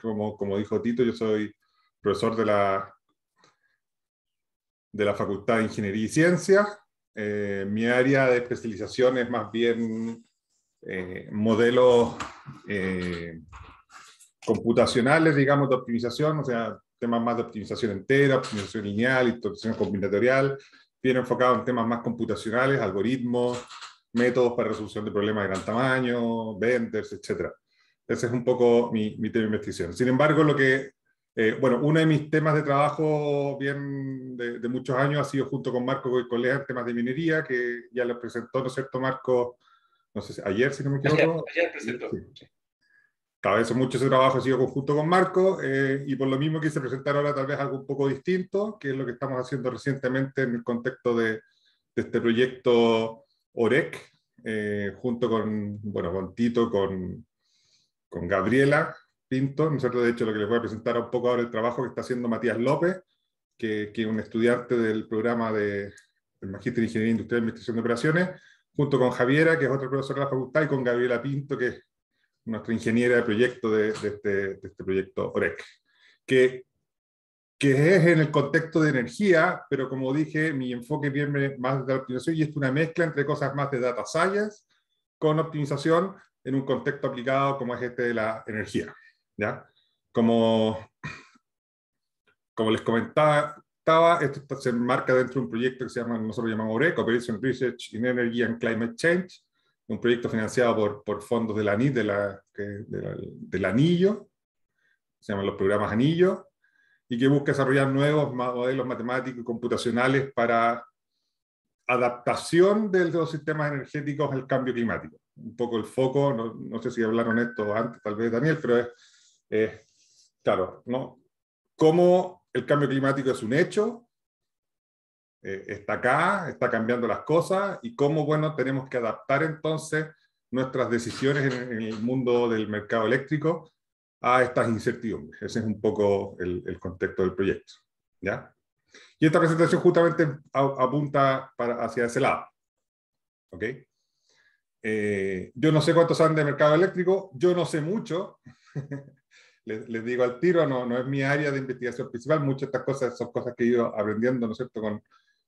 Como, dijo Tito, yo soy profesor de la, de la Facultad de Ingeniería y Ciencias. Eh, mi área de especialización es más bien eh, modelos eh, computacionales, digamos, de optimización, o sea, temas más de optimización entera, optimización lineal, optimización combinatorial, bien enfocado en temas más computacionales, algoritmos, métodos para resolución de problemas de gran tamaño, vendors, etcétera. Ese es un poco mi, tema de investigación. Sin embargo, lo que, eh, bueno, uno de mis temas de trabajo bien de, muchos años ha sido junto con Marco en temas de minería, que ya lo presentó, ¿no es cierto, Marco? No sé, si, ayer, si no me equivoco. Ayer, presentó. Sí. vez mucho ese trabajo ha sido conjunto con Marco eh, y por lo mismo quise presentar ahora tal vez algo un poco distinto, que es lo que estamos haciendo recientemente en el contexto de, este proyecto OREC, eh, junto con, bueno, con Tito, con con Gabriela Pinto, ¿no De hecho, lo que les voy a presentar un poco ahora el trabajo que está haciendo Matías López, que es un estudiante del programa de, del Magíster de Ingeniería Industrial y e Administración de Operaciones, junto con Javiera, que es otra profesor de la facultad, y con Gabriela Pinto, que es nuestra ingeniera de proyecto este, de, este, proyecto OREC, que, que es en el contexto de energía, pero como dije, mi enfoque viene más de la optimización y es una mezcla entre cosas más de data science con optimización, en un contexto aplicado como es este de la energía. ¿ya? Como, como les comentaba, esto se enmarca dentro de un proyecto que se llama, nosotros lo llamamos OREC, Operation Research in Energy and Climate Change, un proyecto financiado por, por fondos de la, de la, del anillo, se llaman los programas anillo, y que busca desarrollar nuevos modelos matemáticos y computacionales para adaptación de los sistemas energéticos al cambio climático un poco el foco, no, sé si hablaron esto antes, tal vez Daniel, pero es, claro, ¿no? Cómo el cambio climático es un hecho, eh, está acá, está cambiando las cosas y cómo, bueno, tenemos que adaptar entonces nuestras decisiones en, el mundo del mercado eléctrico a estas incertidumbres. Ese es un poco el, contexto del proyecto, ¿ya? Y esta presentación justamente apunta para, hacia ese lado, ¿ok? Eh, yo no sé cuántos saben de mercado eléctrico, yo no sé mucho. les, digo al tiro, no, no es mi área de investigación principal. Muchas de estas cosas son cosas que he ido aprendiendo, ¿no es cierto?, Con,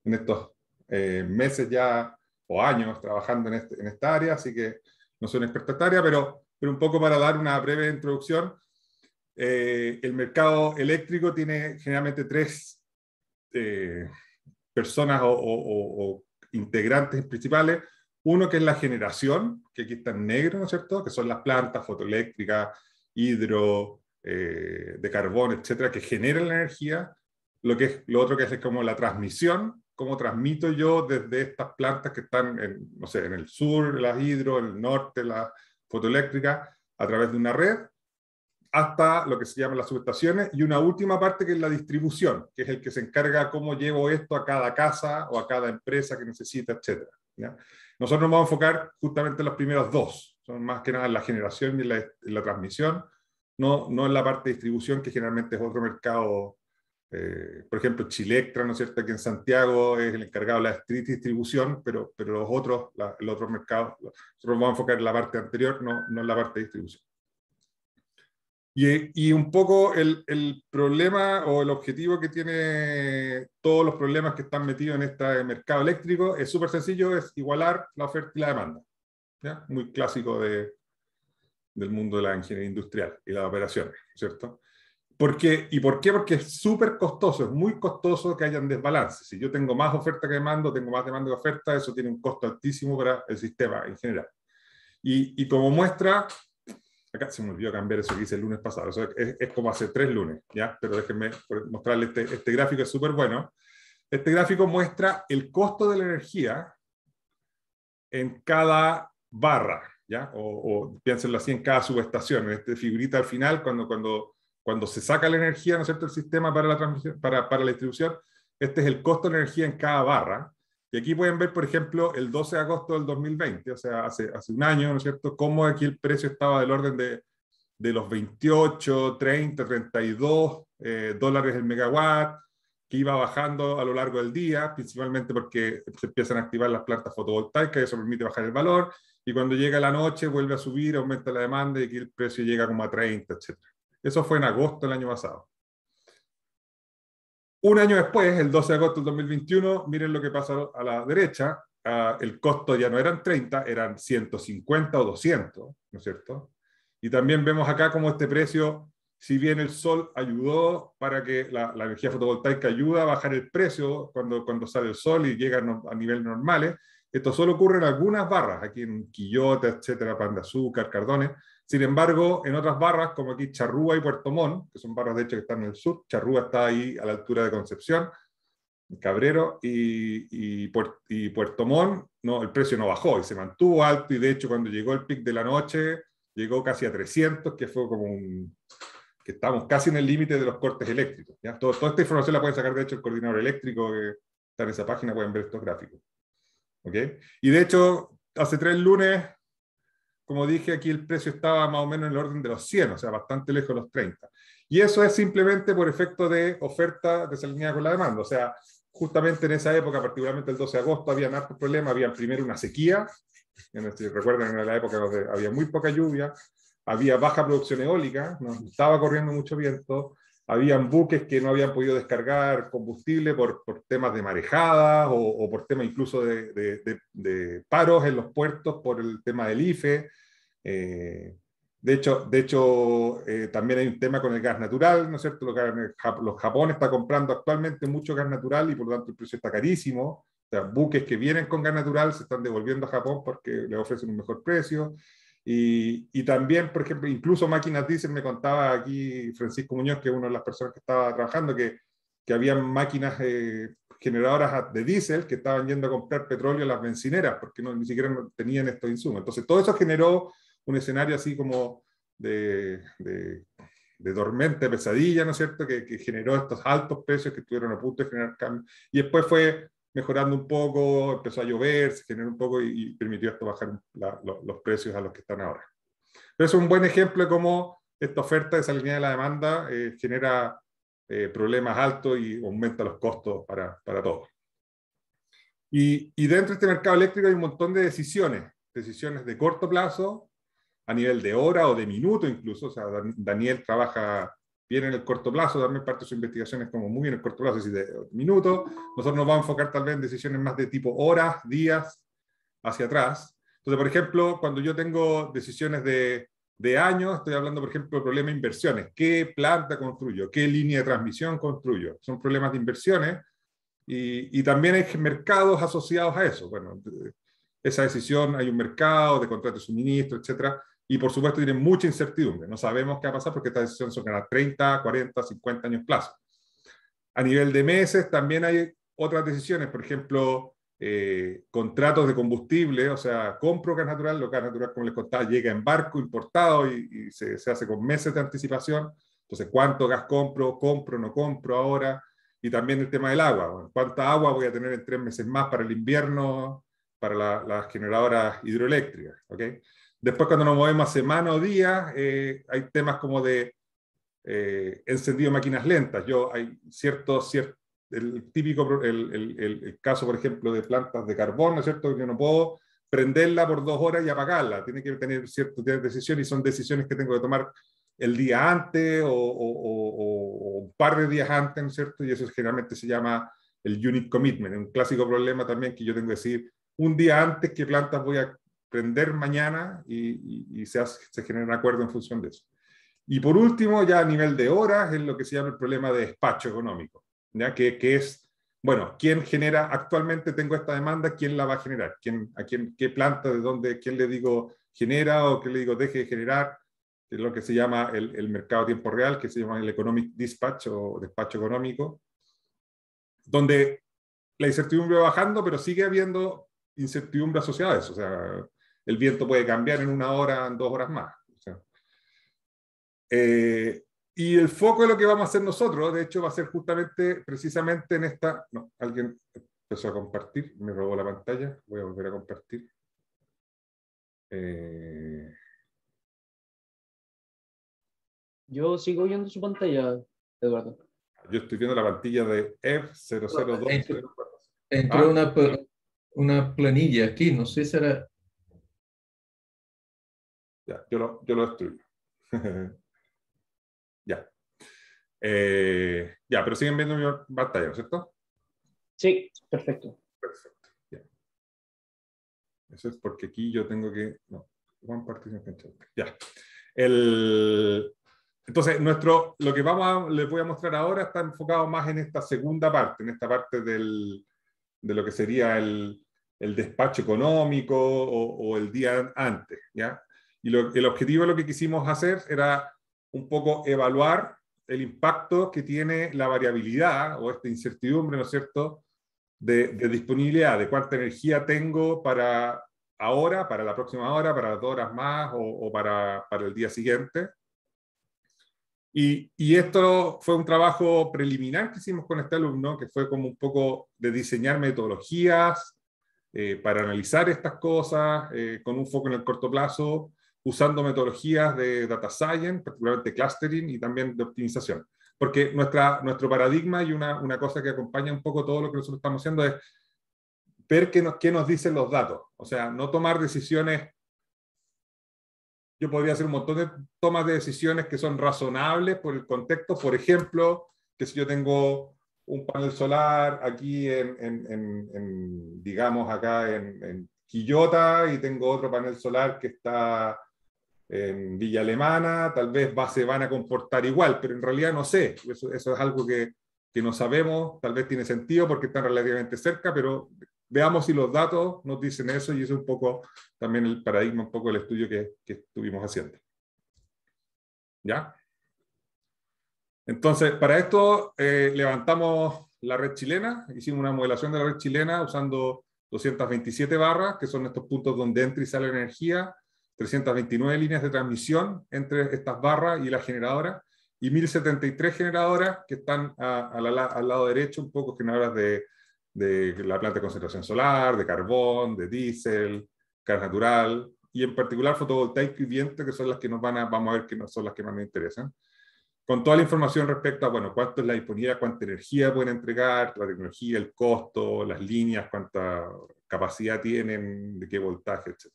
en estos eh, meses ya o años trabajando este, en, esta área, así que no soy un experto en área, pero, pero un poco para dar una breve introducción. Eh, el mercado eléctrico tiene generalmente tres personas o integrantes principales uno que es la generación, que aquí está en negro, ¿no es cierto? Que son las plantas fotoeléctricas, hidro, eh, de carbón, etcétera, que generan la energía. Lo, que es, lo otro que es, como la transmisión, cómo transmito yo desde estas plantas que están, en, en el sur, las hidro, el norte, las fotoeléctricas, a través de una red, hasta lo que se llaman las subestaciones, y una última parte que es la distribución, que es el que se encarga cómo llevo esto a cada casa o a cada empresa que necesita, etcétera. Nosotros nos vamos a enfocar justamente en los primeros dos, son más que nada en la generación y la, transmisión, no, no en la parte de distribución, que generalmente es otro mercado eh, por ejemplo, Chilectra, ¿no es cierto?, que en Santiago es el encargado de la distribución, pero, pero los otros, el otro mercado, nosotros vamos a enfocar en la parte anterior, no, no en la parte de distribución. Y, un poco el, problema o el objetivo que tiene todos los problemas que están metidos en este mercado eléctrico es súper sencillo, es igualar la oferta y la demanda. Muy clásico de, del mundo de la ingeniería industrial y las operaciones, ¿cierto? Porque, ¿Y por qué? Porque es súper costoso, es muy costoso que hayan desbalances. Si yo tengo más oferta que demanda, tengo más demanda que oferta, eso tiene un costo altísimo para el sistema en general. y como muestra, Acá se me olvidó cambiar eso que hice el lunes pasado. es, como hace tres lunes, ¿ya? Pero déjenme mostrarle este, este gráfico, es súper bueno. Este gráfico muestra el costo de la energía en cada barra, ¿ya? O, o piénsenlo así, en cada subestación. En esta figurita al final, cuando, cuando, cuando se saca la energía, ¿no cierto?, el sistema para la, para, para la distribución, este es el costo de la energía en cada barra. Y aquí pueden ver, por ejemplo, el 12 de agosto del 2020, o sea, hace, un año, ¿no es cierto?, cómo aquí el precio estaba del orden de, los 28, 30, 32 dólares el megawatt, que iba bajando a lo largo del día, principalmente porque se empiezan a activar las plantas fotovoltaicas, y eso permite bajar el valor, y cuando llega la noche vuelve a subir, aumenta la demanda y aquí el precio llega como a 30, etc. Eso fue en agosto del año pasado. Un año después, el 12 de agosto del 2021, miren lo que pasa a la derecha. Ah, el costo ya no eran 30, eran 150 o 200, ¿no es cierto? Y también vemos acá como este precio, si bien el sol ayudó para que la, energía fotovoltaica ayuda a bajar el precio cuando, cuando sale el sol y llega a niveles normales, esto solo ocurre en algunas barras, aquí en Quillota, etcétera, Pan de Azúcar, Cardones, sin embargo, en otras barras, como aquí Charrúa y Puerto Montt, que son barras de hecho que están en el sur, Charrúa está ahí a la altura de Concepción, Cabrero, y, Puerto Montt, no, el precio no bajó y se mantuvo alto, y de hecho cuando llegó el pic de la noche, llegó casi a 300, que fue como un, que estamos casi en el límite de los cortes eléctricos. ¿ya? toda esta información la pueden sacar, de hecho, el coordinador eléctrico que está en esa página, pueden ver estos gráficos. Y de hecho, hace tres lunes como dije, aquí el precio estaba más o menos en el orden de los 100, o sea, bastante lejos de los 30. Y eso es simplemente por efecto de oferta desalineada con la demanda. O sea, justamente en esa época, particularmente el 12 de agosto, había alto problema. Había primero una sequía, este, recuerden, en la época donde había muy poca lluvia, había baja producción eólica, estaba corriendo mucho viento, habían buques que no habían podido descargar combustible por, temas de marejadas o, por temas incluso de, de, paros en los puertos por el tema del IFE. Eh, de hecho, de hecho eh, también hay un tema con el gas natural, ¿no es cierto? Los, eh, los, Japón está comprando actualmente mucho gas natural y por lo tanto el precio está carísimo. O buques que vienen con gas natural se están devolviendo a Japón porque le ofrecen un mejor precio. Y, también, por ejemplo, incluso máquinas diésel, me contaba aquí Francisco Muñoz, que es una de las personas que estaba trabajando, que, que máquinas generadoras de diésel que estaban yendo a comprar petróleo a las bencineras porque no, ni siquiera tenían estos insumos. Entonces, todo eso generó un escenario así como de, de, pesadilla, ¿no es cierto?, que, generó estos altos precios que estuvieron a punto de generar cambios. Y después fue mejorando un poco, empezó a llover, se generó un poco y, permitió esto bajar los, precios a los que están ahora. Pero es un buen ejemplo de cómo esta oferta de salida de la demanda eh, genera eh, problemas altos y aumenta los costos para, para todos. Y, y, dentro de este mercado eléctrico hay un montón de decisiones, decisiones de corto plazo, a nivel de hora o de minuto incluso. O sea, Daniel trabaja bien en el corto plazo, también parte de sus investigaciones como muy en el corto plazo, es decir, de minutos. Nosotros nos vamos a enfocar tal vez en decisiones más de tipo horas, días, hacia atrás. Entonces, por ejemplo, cuando yo tengo decisiones de, de años, estoy hablando, por ejemplo, de problemas de inversiones. ¿Qué planta construyo? ¿Qué línea de transmisión construyo? Son problemas de inversiones y, y también hay mercados asociados a eso. Bueno, esa decisión, hay un mercado de contrato de suministro, etcétera y por supuesto tienen mucha incertidumbre. No sabemos qué va a pasar porque estas decisiones son a 30, 40, 50 años plazo. A nivel de meses también hay otras decisiones, por ejemplo, eh, contratos de combustible, o sea, compro gas natural, lo gas natural, como les contaba, llega en barco importado y, se, hace con meses de anticipación. Entonces, ¿cuánto gas compro? ¿Compro? ¿No compro ahora? Y también el tema del agua. ¿Cuánta agua voy a tener en tres meses más para el invierno? para las generadoras hidroeléctricas. ¿okay? Después, cuando nos movemos a semana o día, eh, hay temas como de eh, encendido de máquinas lentas. Yo, hay cierto cierto, el típico, el, caso, por ejemplo, de plantas de carbón, ¿no es cierto? Yo no puedo prenderla por dos horas y apagarla. Tiene que tener ciertas decisiones y son decisiones que tengo que tomar el día antes o, un par de días antes, ¿no es cierto? Y eso generalmente se llama el unit commitment, un clásico problema también que yo tengo que decir, un día antes qué plantas voy a prender mañana y, se, genera un acuerdo en función de eso. Y por último, ya a nivel de horas, es lo que se llama el problema de despacho económico, ¿ya? Que, es, bueno, ¿quién genera actualmente tengo esta demanda? ¿Quién la va a generar? ¿Quién, ¿A quién, qué planta, de dónde, quién le digo genera o qué le digo deje de generar? Es lo que se llama el, el mercado a tiempo real, que se llama el economic dispatch o despacho económico, donde la incertidumbre va bajando, pero sigue habiendo incertidumbre asociada a eso. O sea, el viento puede cambiar en una hora, en dos horas más. Eh, y el foco de lo que vamos a hacer nosotros, de hecho, va a ser justamente, precisamente en esta... No, alguien empezó a compartir, me robó la pantalla, voy a volver a compartir. Eh, yo sigo viendo su pantalla, Eduardo. Yo estoy viendo la pantalla de F002. Entró, entró ah. una, una planilla aquí, no sé si será... Ya, yo lo, yo lo destruyo. ya. Eh, ya, pero siguen viendo mi batalla, ¿cierto? Sí, perfecto. Perfecto, Eso es porque aquí yo tengo que... No, one partition Ya. El, entonces, nuestro, lo que vamos a, les voy a mostrar ahora está enfocado más en esta segunda parte, en esta parte del, de lo que sería el, el despacho económico o, el día antes. ¿ya? Y el objetivo de lo que quisimos hacer era un poco evaluar el impacto que tiene la variabilidad o esta incertidumbre, ¿no es cierto?, de, disponibilidad, de cuánta energía tengo para ahora, para la próxima hora, para dos horas más o, o para, para el día siguiente y, esto fue un trabajo preliminar que hicimos con este alumno, que fue como un poco de diseñar metodologías eh, para analizar estas cosas eh, con un foco en el corto plazo, usando metodologías de data science, particularmente clustering y también de optimización. Porque nuestra, nuestro paradigma y una, cosa que acompaña un poco todo lo que nosotros estamos haciendo es ver qué nos, qué nos dicen los datos. O sea, no tomar decisiones yo podría hacer un montón de tomas de decisiones que son razonables por el contexto. Por ejemplo, que si yo tengo un panel solar aquí en, digamos, acá en, Quillota y tengo otro panel solar que está en Villa Alemana, tal vez va, se van a comportar igual, pero en realidad no sé. Eso, eso es algo que, que no sabemos, tal vez tiene sentido porque están relativamente cerca, pero veamos si los datos nos dicen eso y eso es un poco también el paradigma, un poco el estudio que, que estuvimos haciendo. ¿Ya? Entonces, para esto eh, levantamos la red chilena, hicimos una modelación de la red chilena usando 227 barras, que son estos puntos donde entra y sale energía, 329 líneas de transmisión entre estas barras y la generadora, y 1073 generadoras que están al lado derecho, un poco generadoras de de la planta de concentración solar, de carbón, de diésel, gas natural y en particular fotovoltaico y viento, que son las que nos van a, vamos a ver que son las que más nos interesan, con toda la información respecto a, bueno, cuánto es la disponibilidad, cuánta energía pueden entregar, la tecnología, el costo, las líneas, cuánta capacidad tienen, de qué voltaje, etc.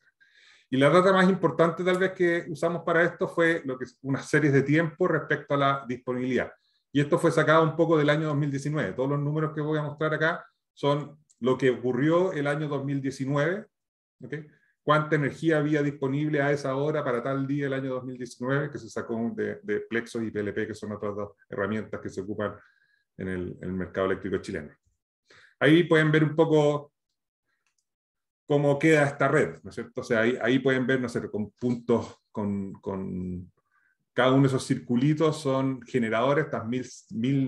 Y la data más importante tal vez que usamos para esto fue lo que es una serie de tiempo respecto a la disponibilidad. Y esto fue sacado un poco del año 2019. Todos los números que voy a mostrar acá son lo que ocurrió el año 2019, ¿okay? cuánta energía había disponible a esa hora para tal día del año 2019, que se sacó de, de Plexos y PLP, que son otras dos herramientas que se ocupan en el, mercado eléctrico chileno. Ahí pueden ver un poco cómo queda esta red, ¿no es cierto? O sea, ahí, pueden ver, no sé, con puntos, con, cada uno de esos circulitos son generadores,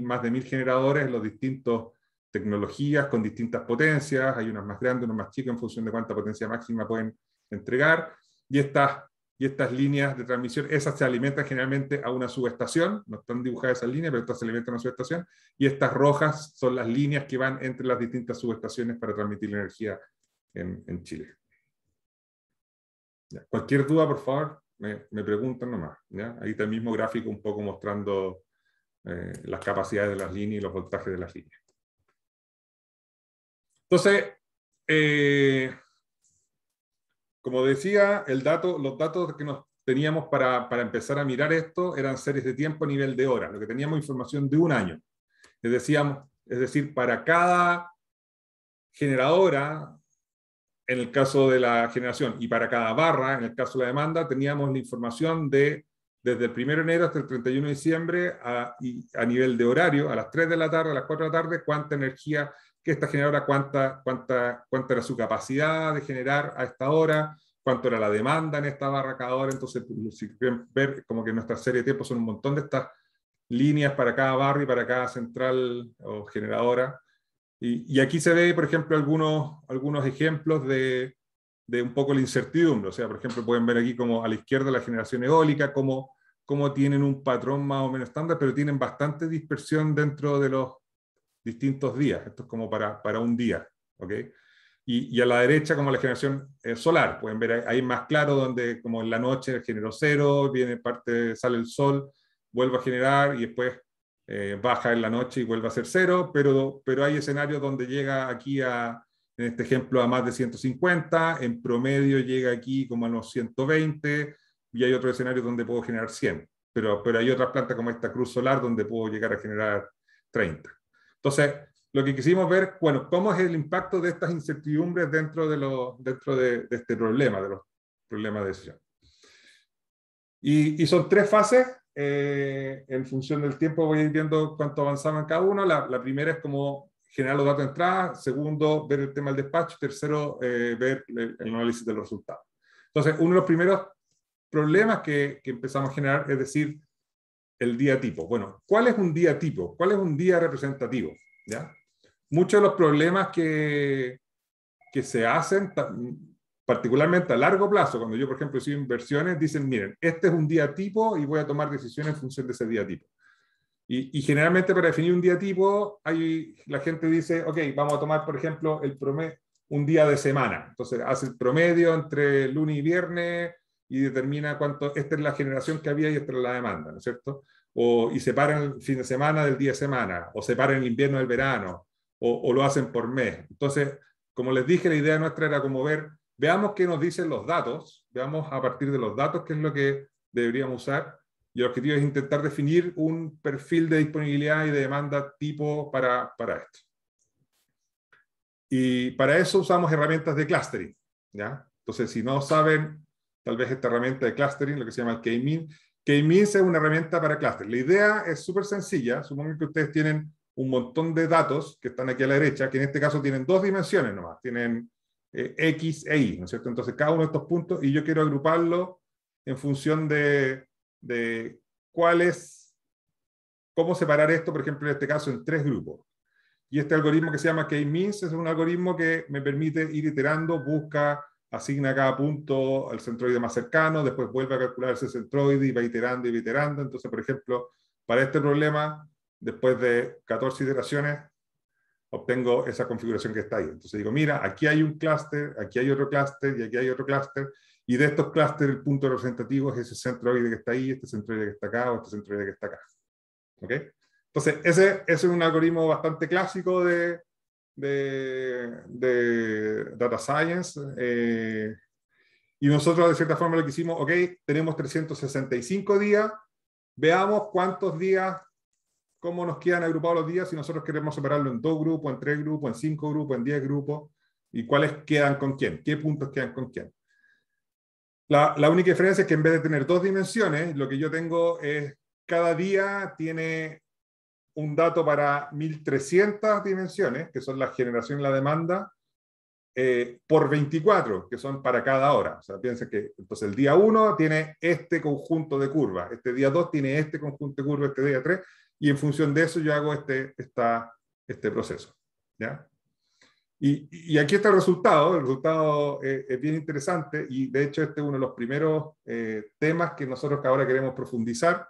más de mil generadores, los distintos tecnologías con distintas potencias, hay unas más grandes, unas más chicas en función de cuánta potencia máxima pueden entregar, y estas, y estas líneas de transmisión, esas se alimentan generalmente a una subestación, no están dibujadas esas líneas, pero estas se alimentan a una subestación, y estas rojas son las líneas que van entre las distintas subestaciones para transmitir la energía en, Chile. cualquier duda, por favor, me, me preguntan nomás. Ahí está el mismo gráfico un poco mostrando eh, las capacidades de las líneas y los voltajes de las líneas. Entonces, eh, como decía, los datos que nos teníamos para, empezar a mirar esto eran series de tiempo a nivel de hora, lo que teníamos información de un año. Es, es decir, para cada generadora, en el caso de la generación, y para cada barra, en el caso de la demanda, teníamos la información de desde el 1 de enero hasta el 31 de diciembre a, a nivel de horario, a las 3 de la tarde, a las 4 de la tarde, cuánta energía que esta generadora cuánta, cuánta, cuánta era su capacidad de generar a esta hora, cuánto era la demanda en esta barracadora. Entonces, si quieren ver, como que nuestra serie de tiempo son un montón de estas líneas para cada barrio y para cada central o generadora. Y, aquí se ve, por ejemplo, algunos, algunos ejemplos de, de, un poco la incertidumbre. O sea, por ejemplo, pueden ver aquí como a la izquierda la generación eólica, como, como tienen un patrón más o menos estándar, pero tienen bastante dispersión dentro de los, distintos días. Esto es como para, un día. ¿ok? Y, a la derecha, como la generación eh, solar, pueden ver ahí más claro donde como en la noche generó cero, viene parte, sale el sol, vuelve a generar y después eh, baja en la noche y vuelve a ser cero, pero, pero hay escenarios donde llega aquí a, en este ejemplo, a más de 150, en promedio llega aquí como a unos 120 y hay otro escenario donde puedo generar 100, pero, pero hay otras plantas como esta cruz solar donde puedo llegar a generar 30. Entonces, lo que quisimos ver, bueno, cómo es el impacto de estas incertidumbres dentro de, lo, dentro de, este problema, de los problemas de decisión. Y, son tres fases. Eh, en función del tiempo voy a ir viendo cuánto avanzaba en cada uno. La, primera es como generar los datos de entrada. Segundo, ver el tema del despacho. Tercero, eh, ver el, análisis de los resultados. Entonces, uno de los primeros problemas que, que empezamos a generar es decir, el día tipo. Bueno, ¿cuál es un día tipo? ¿Cuál es un día representativo? ¿Ya? Muchos de los problemas que, que se hacen, particularmente a largo plazo, cuando yo, por ejemplo, hice inversiones, dicen, miren, este es un día tipo y voy a tomar decisiones en función de ese día tipo. Y, generalmente para definir un día tipo, hay, la gente dice, ok, vamos a tomar, por ejemplo, el promedio, un día de semana. Entonces, hace el promedio entre lunes y viernes, y determina cuánto, esta es la generación que había y esta es la demanda, ¿no es cierto? O, y separan el fin de semana del día de semana, o separan el invierno del verano, o, o lo hacen por mes. Entonces, como les dije, la idea nuestra era como ver, veamos qué nos dicen los datos, veamos a partir de los datos qué es lo que deberíamos usar, y el objetivo es intentar definir un perfil de disponibilidad y de demanda tipo para, para esto. Y para eso usamos herramientas de clustering, ¿ya? Entonces, si no saben tal vez esta herramienta de clustering, lo que se llama el k means K-means es una herramienta para clustering. La idea es súper sencilla. Supongo que ustedes tienen un montón de datos que están aquí a la derecha, que en este caso tienen dos dimensiones nomás. Tienen eh, X e Y, ¿no es cierto? Entonces, cada uno de estos puntos, y yo quiero agruparlo en función de, de cuál es, cómo separar esto, por ejemplo, en este caso, en tres grupos. Y este algoritmo que se llama K-means es un algoritmo que me permite ir iterando, busca asigna cada punto al centroide más cercano, después vuelve a calcular ese centroide y va iterando y iterando. Entonces, por ejemplo, para este problema, después de 14 iteraciones, obtengo esa configuración que está ahí. Entonces digo, mira, aquí hay un clúster, aquí hay otro clúster y aquí hay otro clúster, y de estos clústeres el punto representativo es ese centroide que está ahí, este centroide que está acá o este centroide que está acá. Entonces, ese es un algoritmo bastante clásico de, de, data science. Eh, y nosotros de cierta forma lo que hicimos, ok, tenemos 365 días, veamos cuántos días, cómo nos quedan agrupados los días, si nosotros queremos separarlo en dos grupos, en tres grupos, en cinco grupos, en diez grupos, y cuáles quedan con quién, qué puntos quedan con quién. La, la única diferencia es que en vez de tener dos dimensiones, lo que yo tengo es cada día tiene un dato para 1.300 dimensiones, que son la generación y la demanda, eh, por 24, que son para cada hora. O sea, piensen que entonces el día 1 tiene este conjunto de curvas, este día 2 tiene este conjunto de curvas, este día 3, y en función de eso yo hago este, este proceso. Y, aquí está el resultado, el resultado eh, es bien interesante y de hecho este es uno de los primeros eh, temas que nosotros ahora queremos profundizar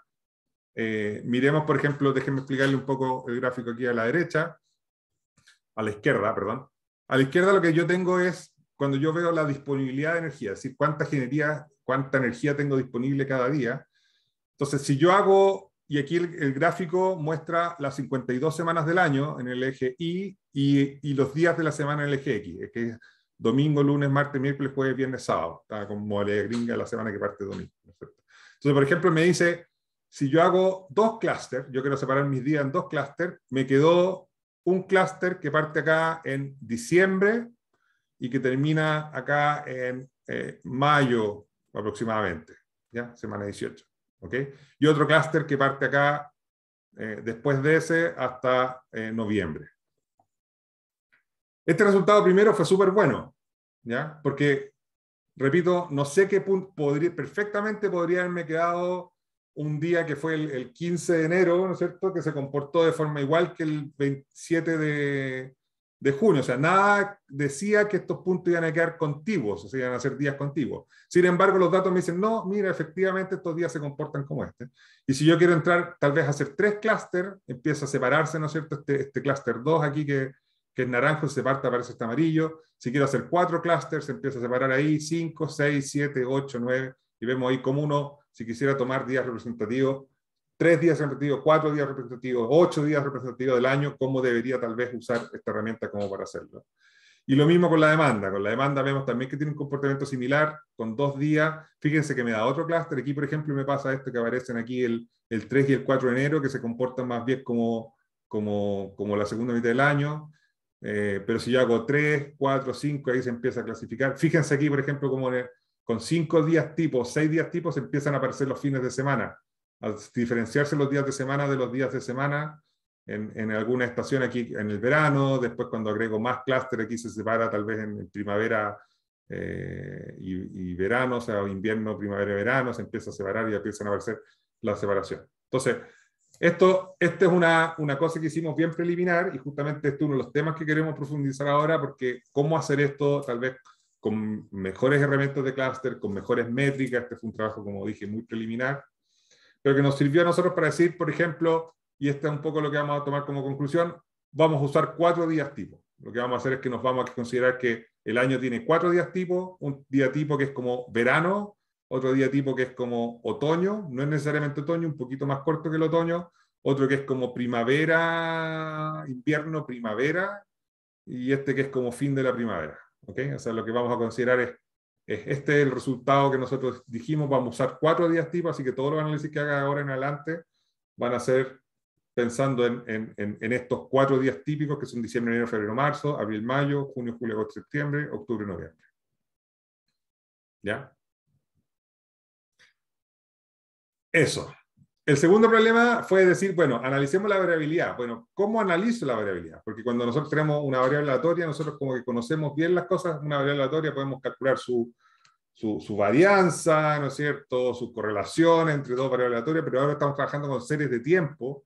eh, miremos, por ejemplo, déjenme explicarle un poco el gráfico aquí a la derecha, a la izquierda, perdón. A la izquierda lo que yo tengo es cuando yo veo la disponibilidad de energía, es decir, cuánta energía, cuánta energía tengo disponible cada día. Entonces, si yo hago, y aquí el, gráfico muestra las 52 semanas del año en el eje Y y, los días de la semana en el eje X, es que es domingo, lunes, martes, miércoles, jueves, viernes, sábado. Está como modalidad gringa la semana que parte domingo. Entonces, por ejemplo, me dice, si yo hago dos clústeres, yo quiero separar mis días en dos clústeres, me quedó un clúster que parte acá en diciembre y que termina acá en eh, mayo aproximadamente, ¿ya? semana 18. Y otro clúster que parte acá eh, después de ese hasta eh, noviembre. Este resultado primero fue súper bueno, ¿ya? porque, repito, no sé qué punto, podría, perfectamente podría haberme quedado un día que fue el, 15 de enero, ¿no es cierto?, que se comportó de forma igual que el 27 de, junio. O sea, nada decía que estos puntos iban a quedar contiguos, o sea, iban a ser días contiguos. Sin embargo, los datos me dicen, no, mira, efectivamente estos días se comportan como este. Y si yo quiero entrar, tal vez hacer tres clústeres, empieza a separarse, ¿no es cierto?, este, este clúster 2 aquí que, que es naranjo, se parte, aparece este amarillo. Si quiero hacer cuatro clústeres, se empieza a separar ahí, 5, 6, 7, 8, 9, y vemos ahí como uno si quisiera tomar días representativos, tres días representativos, cuatro días representativos, ocho días representativos del año, cómo debería tal vez usar esta herramienta como para hacerlo. Y lo mismo con la demanda. Con la demanda vemos también que tiene un comportamiento similar, con dos días. Fíjense que me da otro clúster. Aquí, por ejemplo, me pasa esto que aparecen aquí el, 3 y el 4 de enero, que se comportan más bien como, como, como la segunda mitad del año. Eh, pero si yo hago 3, 4, 5, ahí se empieza a clasificar. Fíjense aquí, por ejemplo, como en, con cinco días tipo, seis días tipo, empiezan a aparecer los fines de semana. Al diferenciarse los días de semana de los días de semana, en, alguna estación aquí en el verano, después cuando agrego más clúster aquí se separa tal vez en, primavera eh, y, verano, o sea, invierno, primavera y verano, se empieza a separar y empiezan a aparecer la separación. Entonces, esto, esta es una, una, cosa que hicimos bien preliminar y justamente este es uno de los temas que queremos profundizar ahora porque cómo hacer esto tal vez con mejores herramientas de clúster, con mejores métricas. Este fue un trabajo, como dije, muy preliminar, pero que nos sirvió a nosotros para decir, por ejemplo, y este es un poco lo que vamos a tomar como conclusión, vamos a usar cuatro días tipo. Lo que vamos a hacer es que nos vamos a considerar que el año tiene cuatro días tipo, un día tipo que es como verano, otro día tipo que es como otoño, no es necesariamente otoño, un poquito más corto que el otoño, otro que es como primavera, invierno, primavera, y este que es como fin de la primavera. O sea, lo que vamos a considerar es, este el resultado que nosotros dijimos, vamos a usar cuatro días típicos, así que todos los análisis que haga ahora en adelante van a ser pensando en, estos cuatro días típicos que son diciembre, enero, febrero, marzo, abril, mayo, junio, julio, agosto, septiembre, octubre, noviembre. ¿Ya? Eso. El segundo problema fue decir, bueno, analicemos la variabilidad. Bueno, ¿cómo analizo la variabilidad? Porque cuando nosotros tenemos una variable aleatoria, nosotros como que conocemos bien las cosas, una variable aleatoria podemos calcular su, varianza, ¿no es cierto? Su correlación entre dos variables aleatorias, pero ahora estamos trabajando con series de tiempo.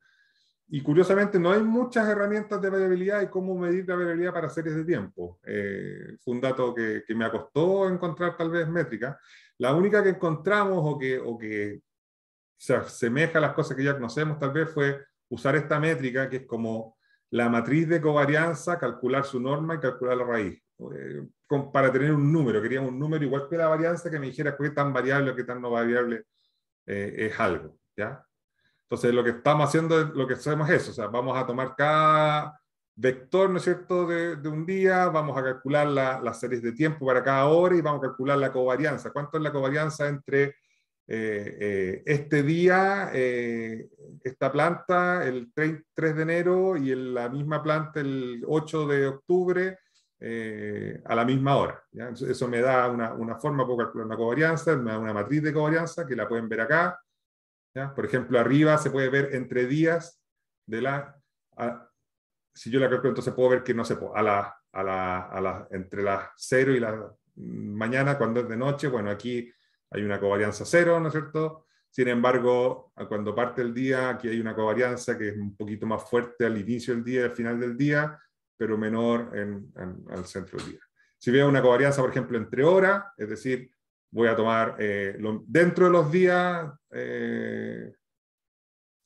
Y curiosamente no hay muchas herramientas de variabilidad y cómo medir la variabilidad para series de tiempo. Eh, fue un dato que, que, me costó encontrar tal vez métrica. La única que encontramos o que, o que se asemeja a las cosas que ya conocemos, tal vez fue usar esta métrica, que es como la matriz de covarianza, calcular su norma y calcular la raíz, eh, para tener un número. Queríamos un número igual que la varianza que me dijera qué tan variable o qué tan no variable eh, es algo. ¿ya? Entonces, lo que estamos haciendo, lo que hacemos es eso, vamos a tomar cada vector, ¿no es cierto?, de, un día, vamos a calcular la, las series de tiempo para cada hora y vamos a calcular la covarianza. ¿Cuánto es la covarianza entre eh, eh, este día, eh, esta planta, el 3 de enero y en la misma planta el 8 de octubre, a la misma hora. Eso me da una, una, forma, puedo calcular una covarianza, me da una matriz de covarianza que la pueden ver acá. Por ejemplo, arriba se puede ver entre días de la... si yo la calculo, entonces puedo ver que no se puede, a la, a la, a la, entre las 0 y la mañana, cuando es de noche, bueno, aquí hay una covarianza cero, ¿no es cierto? Sin embargo, cuando parte el día, aquí hay una covarianza que es un poquito más fuerte al inicio del día y al final del día, pero menor al centro del día. Si veo una covarianza, por ejemplo, entre horas, es decir, voy a tomar eh, dentro de los días, eh,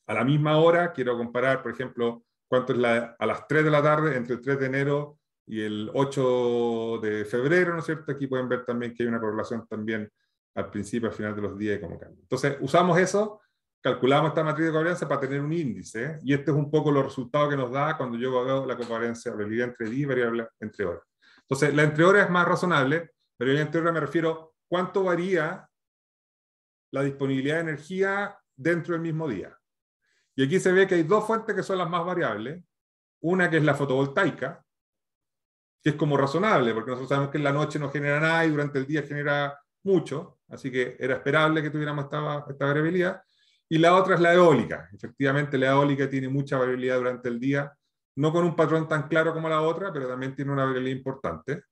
a la misma hora, quiero comparar, por ejemplo, cuánto es a las 3 de la tarde, entre el 3 de enero y el 8 de febrero, ¿no es cierto? Aquí pueden ver también que hay una correlación también al principio, al final de los días y cómo cambia. Entonces, usamos eso, calculamos esta matriz de covarianza para tener un índice, y este es un poco los resultados que nos da cuando yo hago la covarianza, realidad entre día y variable entre horas. Entonces, la entre hora es más razonable, pero en entre hora me refiero cuánto varía la disponibilidad de energía dentro del mismo día. Y aquí se ve que hay dos fuentes que son las más variables. Una que es la fotovoltaica, que es como razonable, porque nosotros sabemos que en la noche no genera nada y durante el día genera mucho, así que era esperable que tuviéramos esta, variabilidad. Y la otra es la eólica. Efectivamente, la eólica tiene mucha variabilidad durante el día, no con un patrón tan claro como la otra, pero también tiene una variabilidad importante.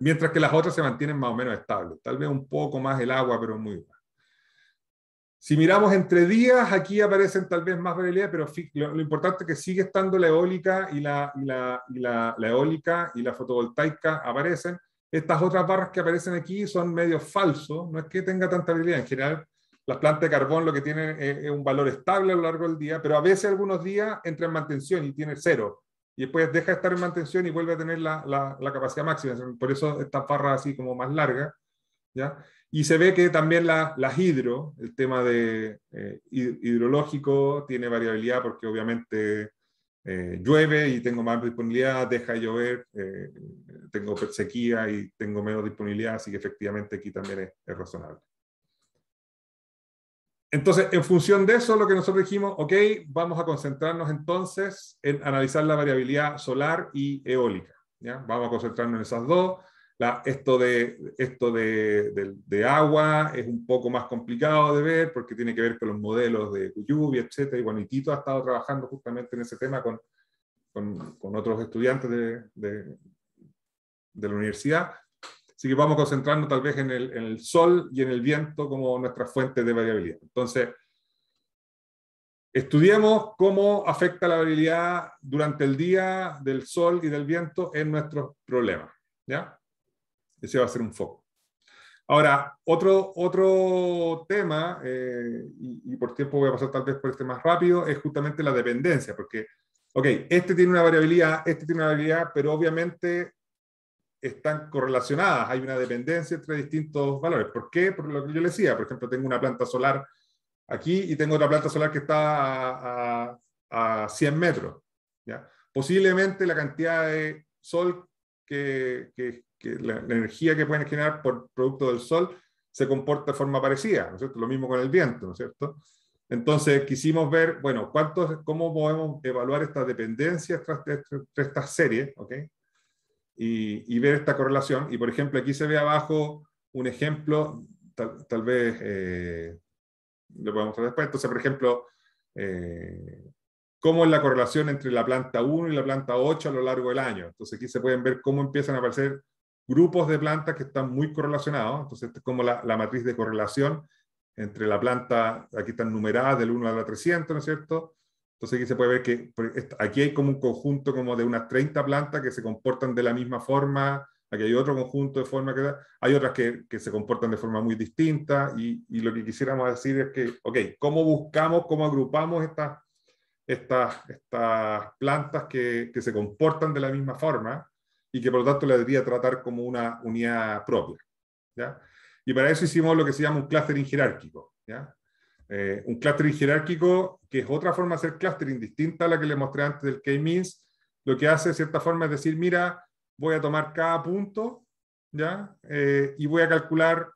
Mientras que las otras se mantienen más o menos estables. Tal vez un poco más el agua, pero muy Si miramos entre días, aquí aparecen tal vez más variabilidad, pero lo, importante es que sigue estando la eólica y la eólica y la fotovoltaica aparecen. Estas otras barras que aparecen aquí son medio falsos, no es que tenga tanta habilidad. En general, las plantas de carbón lo que tienen es, un valor estable a lo largo del día, pero a veces algunos días entra en mantención y tiene cero. Y después deja de estar en mantención y vuelve a tener la, capacidad máxima. Por eso esta barras así como más larga, Y se ve que también las la hidro, el tema de eh, hidrológico, tiene variabilidad porque obviamente eh, llueve y tengo más disponibilidad, deja de llover, eh, tengo sequía y tengo menos disponibilidad, así que efectivamente aquí también es, razonable. Entonces, en función de eso, lo que nosotros dijimos, ok, vamos a concentrarnos entonces en analizar la variabilidad solar y eólica. ¿ya? Vamos a concentrarnos en esas dos esto de, esto de, agua es un poco más complicado de ver porque tiene que ver con los modelos de Cuyubi, etc. Y bueno, ha estado trabajando justamente en ese tema con, con, otros estudiantes de, de, de, la universidad. Así que vamos concentrando tal vez en el, en el sol y en el viento como nuestras fuentes de variabilidad. Entonces, Estudiemos cómo afecta la variabilidad durante el día del sol y del viento en nuestros problemas. ¿ya? Ese va a ser un foco. Ahora, otro, otro tema, eh, y, por tiempo voy a pasar tal vez por este más rápido, es justamente la dependencia, porque, ok, este tiene una variabilidad, este tiene una variabilidad, pero obviamente están correlacionadas, hay una dependencia entre distintos valores. ¿Por qué? Por lo que yo le decía, por ejemplo, tengo una planta solar aquí y tengo otra planta solar que está a, 100 metros. ¿ya? Posiblemente la cantidad de sol que, que que la, energía que pueden generar por producto del sol se comporta de forma parecida, ¿no es cierto? Lo mismo con el viento, ¿no es cierto? Entonces quisimos ver, bueno, cuántos, cómo podemos evaluar estas dependencias tras, estas series, ¿ok? Y, ver esta correlación. Y por ejemplo, aquí se ve abajo un ejemplo, tal, vez eh, lo podemos mostrar después. Entonces, por ejemplo, eh, cómo es la correlación entre la planta 1 y la planta 8 a lo largo del año. Entonces aquí se pueden ver cómo empiezan a aparecer grupos de plantas que están muy correlacionados. Entonces, esta es como la, matriz de correlación entre la planta, aquí están numeradas del 1 a la 300, ¿no es cierto? Entonces aquí se puede ver que aquí hay como un conjunto como de unas 30 plantas que se comportan de la misma forma, aquí hay otro conjunto de forma que hay otras que, se comportan de forma muy distinta y, lo que quisiéramos decir es que, ok, ¿cómo buscamos, cómo agrupamos estas, estas, estas plantas que se comportan de la misma forma? y que por lo tanto la debería tratar como una unidad propia. Y para eso hicimos lo que se llama un clustering jerárquico. Eh, un clustering jerárquico, que es otra forma de hacer clustering distinta a la que le mostré antes del K-means, lo que hace de cierta forma es decir, mira, voy a tomar cada punto eh, y voy a calcular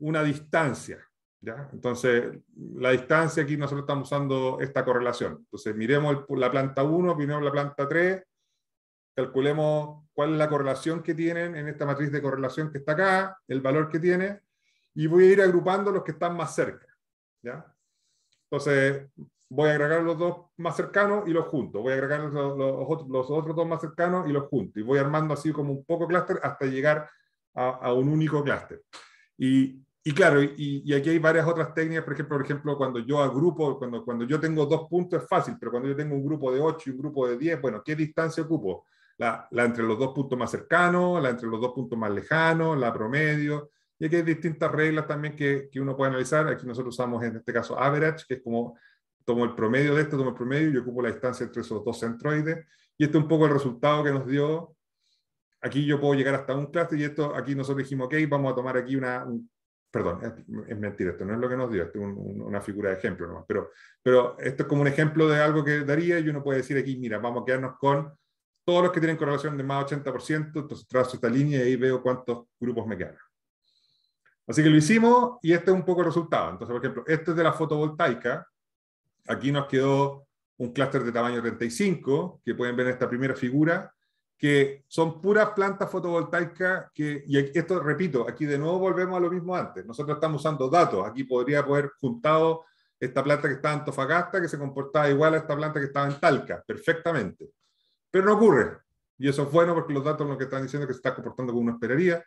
una distancia. ¿ya? Entonces, la distancia aquí nosotros estamos usando esta correlación. Entonces, miremos la planta 1, primero la planta 3 calculemos cuál es la correlación que tienen en esta matriz de correlación que está acá, el valor que tiene, y voy a ir agrupando los que están más cerca. ¿ya? Entonces, voy a agregar los dos más cercanos y los junto. Voy a agregar los, otros dos más cercanos y los junto. Y voy armando así como un poco clúster hasta llegar a, un único clúster. Y, y, claro, y, aquí hay varias otras técnicas. Por ejemplo, por ejemplo cuando yo agrupo, cuando, cuando yo tengo dos puntos es fácil, pero cuando yo tengo un grupo de 8 y un grupo de 10, bueno, ¿qué distancia ocupo? la, entre los dos puntos más cercanos, la entre los dos puntos más lejanos, la promedio. Y aquí hay distintas reglas también que, que uno puede analizar. Aquí nosotros usamos en este caso average, que es como tomo el promedio de esto, tomo el promedio y ocupo la distancia entre esos dos centroides. Y este es un poco el resultado que nos dio. Aquí yo puedo llegar hasta un cluster y esto, aquí nosotros dijimos, ok, vamos a tomar aquí una, perdón, es, mentira, esto no es lo que nos dio, esto es una figura de ejemplo pero, pero esto es como un ejemplo de algo que daría y uno puede decir aquí, mira, vamos a quedarnos con todos los que tienen correlación de más 80%, entonces trazo esta línea y ahí veo cuántos grupos me quedan. Así que lo hicimos y este es un poco el resultado. Entonces, por ejemplo, este es de la fotovoltaica. Aquí nos quedó un clúster de tamaño 35, que pueden ver en esta primera figura, que son puras plantas fotovoltaicas que, y esto repito, aquí de nuevo volvemos a lo mismo antes. Nosotros estamos usando datos. Aquí podría haber juntado esta planta que estaba en tofagasta, que se comportaba igual a esta planta que estaba en Talca, perfectamente. Pero no ocurre. Y eso es bueno porque los datos lo que están diciendo que se está comportando como una esperaría.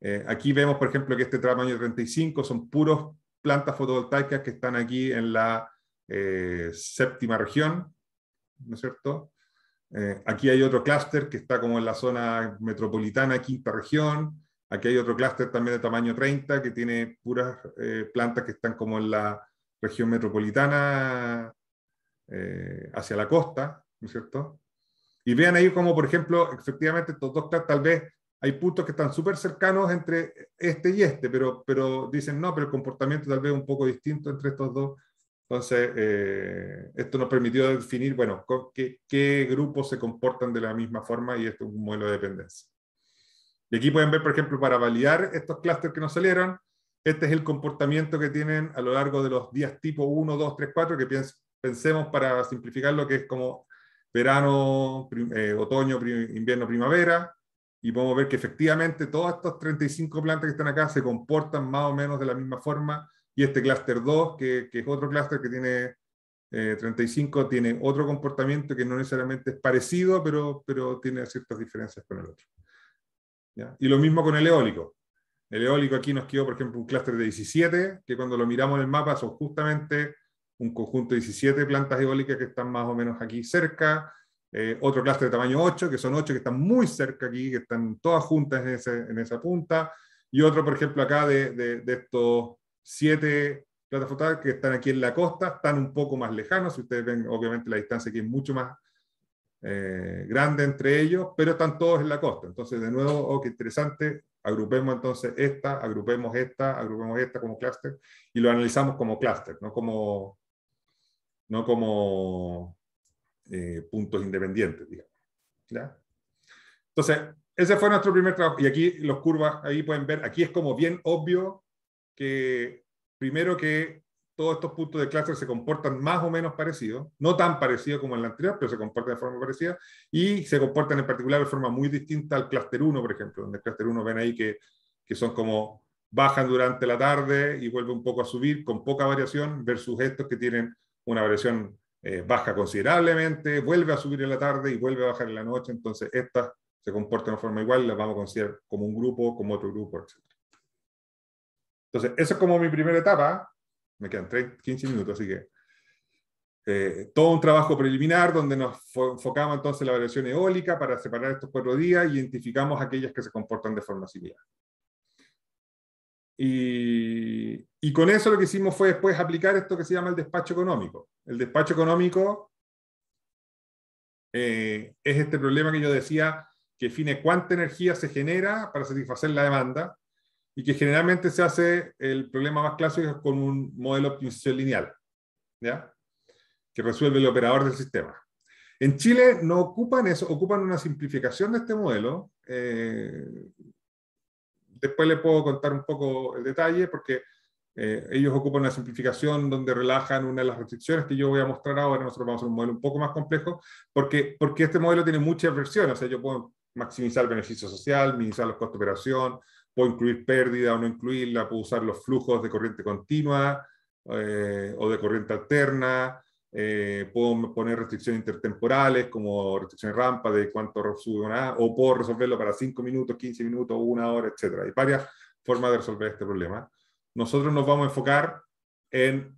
Eh, aquí vemos, por ejemplo, que este tamaño 35 son puros plantas fotovoltaicas que están aquí en la eh, séptima región, ¿no es cierto? Eh, aquí hay otro clúster que está como en la zona metropolitana, quinta región. Aquí hay otro clúster también de tamaño 30 que tiene puras plantas que están como en la región metropolitana hacia la costa, ¿no es cierto? Y vean ahí como, por ejemplo, efectivamente, estos dos tal vez hay puntos que están súper cercanos entre este y este, pero, pero dicen, no, pero el comportamiento tal vez un poco distinto entre estos dos. Entonces, eh, esto nos permitió definir, bueno, qué, qué, grupos se comportan de la misma forma y esto es un modelo de dependencia. Y aquí pueden ver, por ejemplo, para validar estos clústeres que nos salieron, este es el comportamiento que tienen a lo largo de los días tipo 1, 2, 3, 4, que pensemos para simplificar lo que es como verano, eh, otoño, invierno, primavera, y podemos ver que efectivamente todas estas 35 plantas que están acá se comportan más o menos de la misma forma, y este clúster 2, que, es otro clúster que tiene 35, eh, tiene otro comportamiento que no necesariamente es parecido, pero, pero tiene ciertas diferencias con el otro. Y lo mismo con el eólico. El eólico aquí nos quedó, por ejemplo, un clúster de 17, que cuando lo miramos en el mapa son justamente un conjunto de 17 plantas eólicas que están más o menos aquí cerca, eh, otro clúster de tamaño 8, que son 8 que están muy cerca aquí, que están todas juntas en, esa punta, y otro, por ejemplo, acá de, de, estos 7 plantas que están aquí en la costa, están un poco más lejanos, si ustedes ven, obviamente la distancia aquí es mucho más eh, grande entre ellos, pero están todos en la costa. Entonces, de nuevo, oh, qué interesante, agrupemos entonces esta, agrupemos esta, agrupemos esta como clúster, y lo analizamos como clúster, no como no como eh, puntos independientes, digamos. ¿Ya? Entonces, ese fue nuestro primer trabajo. Y aquí los curvas, ahí pueden ver, aquí es como bien obvio que primero que todos estos puntos de clúster se comportan más o menos parecidos, no tan parecidos como en la anterior, pero se comportan de forma parecida y se comportan en particular de forma muy distinta al clúster 1, por ejemplo, donde el clúster 1 ven ahí que, que son como bajan durante la tarde y vuelven un poco a subir con poca variación versus estos que tienen una variación eh, baja considerablemente, vuelve a subir en la tarde y vuelve a bajar en la noche, entonces estas se comportan de forma igual, las vamos a considerar como un grupo, como otro grupo, etc. Entonces, esa es como mi primera etapa, me quedan 15 minutos, así que eh, todo un trabajo preliminar donde nos enfocamos entonces en la variación eólica para separar estos cuatro días identificamos aquellas que se comportan de forma similar. Y y con eso lo que hicimos fue después aplicar esto que se llama el despacho económico. El despacho económico eh, es este problema que yo decía que define cuánta energía se genera para satisfacer la demanda y que generalmente se hace el problema más clásico con un modelo de optimización lineal, ¿ya? que resuelve el operador del sistema. En Chile no ocupan eso, ocupan una simplificación de este modelo. Eh, después le puedo contar un poco el detalle porque eh, ellos ocupan una simplificación donde relajan una de las restricciones que yo voy a mostrar ahora. Nosotros vamos a un modelo un poco más complejo porque, porque este modelo tiene muchas versiones. O sea, yo puedo maximizar el beneficio social, minimizar los costos de operación, puedo incluir pérdida o no incluirla, puedo usar los flujos de corriente continua eh, o de corriente alterna, eh, puedo poner restricciones intertemporales como restricciones rampa de cuánto sube una, o puedo resolverlo para 5 minutos, 15 minutos, una hora, etc. Hay varias formas de resolver este problema. Nosotros nos vamos a enfocar en,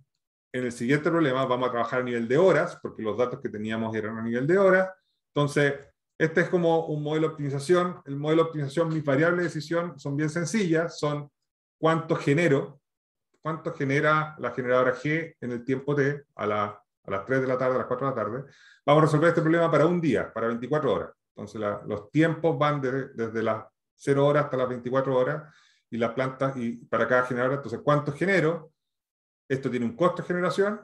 el siguiente problema, vamos a trabajar a nivel de horas, porque los datos que teníamos eran a nivel de horas. Entonces, este es como un modelo de optimización. El modelo de optimización, mis variables de decisión son bien sencillas, son cuánto genero, cuánto genera la generadora G en el tiempo T a, las 3 de la tarde, a las 4 de la tarde. Vamos a resolver este problema para un día, para 24 horas. Entonces los tiempos van desde las 0 horas hasta las 24 horas y las plantas, y para cada generador, entonces, ¿cuánto genero? Esto tiene un costo de generación.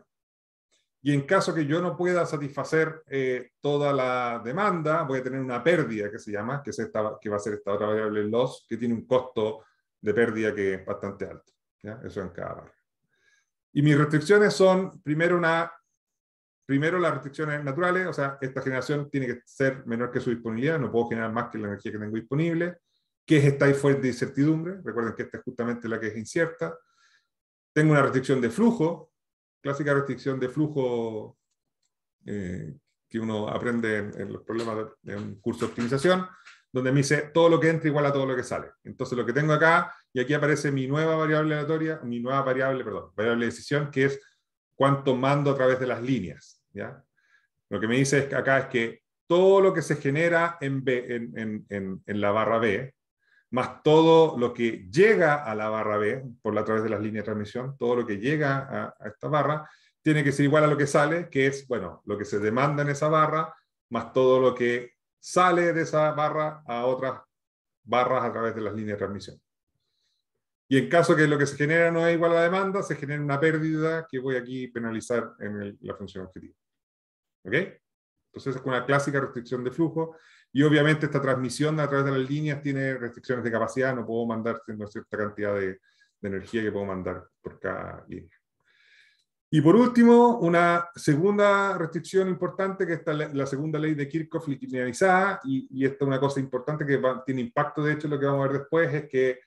Y en caso que yo no pueda satisfacer eh, toda la demanda, voy a tener una pérdida que se llama, que, se que va a ser esta otra variable loss, que tiene un costo de pérdida que es bastante alto. Eso en cada barra. Y mis restricciones son, primero, una, primero las restricciones naturales, o sea, esta generación tiene que ser menor que su disponibilidad, no puedo generar más que la energía que tengo disponible. ¿Qué es esta fuente de incertidumbre? Recuerden que esta es justamente la que es incierta. Tengo una restricción de flujo, clásica restricción de flujo eh, que uno aprende en, los problemas de, un curso de optimización, donde me dice todo lo que entra igual a todo lo que sale. Entonces lo que tengo acá, y aquí aparece mi nueva variable aleatoria, mi nueva variable, perdón, variable de decisión, que es cuánto mando a través de las líneas. ¿ya? Lo que me dice acá es que todo lo que se genera en, en, en, la barra B, más todo lo que llega a la barra B, por la, a través de las líneas de transmisión, todo lo que llega a, esta barra, tiene que ser igual a lo que sale, que es, bueno, lo que se demanda en esa barra, más todo lo que sale de esa barra a otras barras a través de las líneas de transmisión. Y en caso que lo que se genera no es igual a la demanda, se genera una pérdida que voy aquí a penalizar en la función objetivo ¿Ok? Entonces es una clásica restricción de flujo y obviamente esta transmisión a través de las líneas tiene restricciones de capacidad, no puedo mandar una cierta cantidad de, energía que puedo mandar por cada línea. Y por último, una segunda restricción importante, que está la segunda ley de Kirchhoff linealizada y, y esta es una cosa importante que tiene impacto, de hecho, lo que vamos a ver después, es que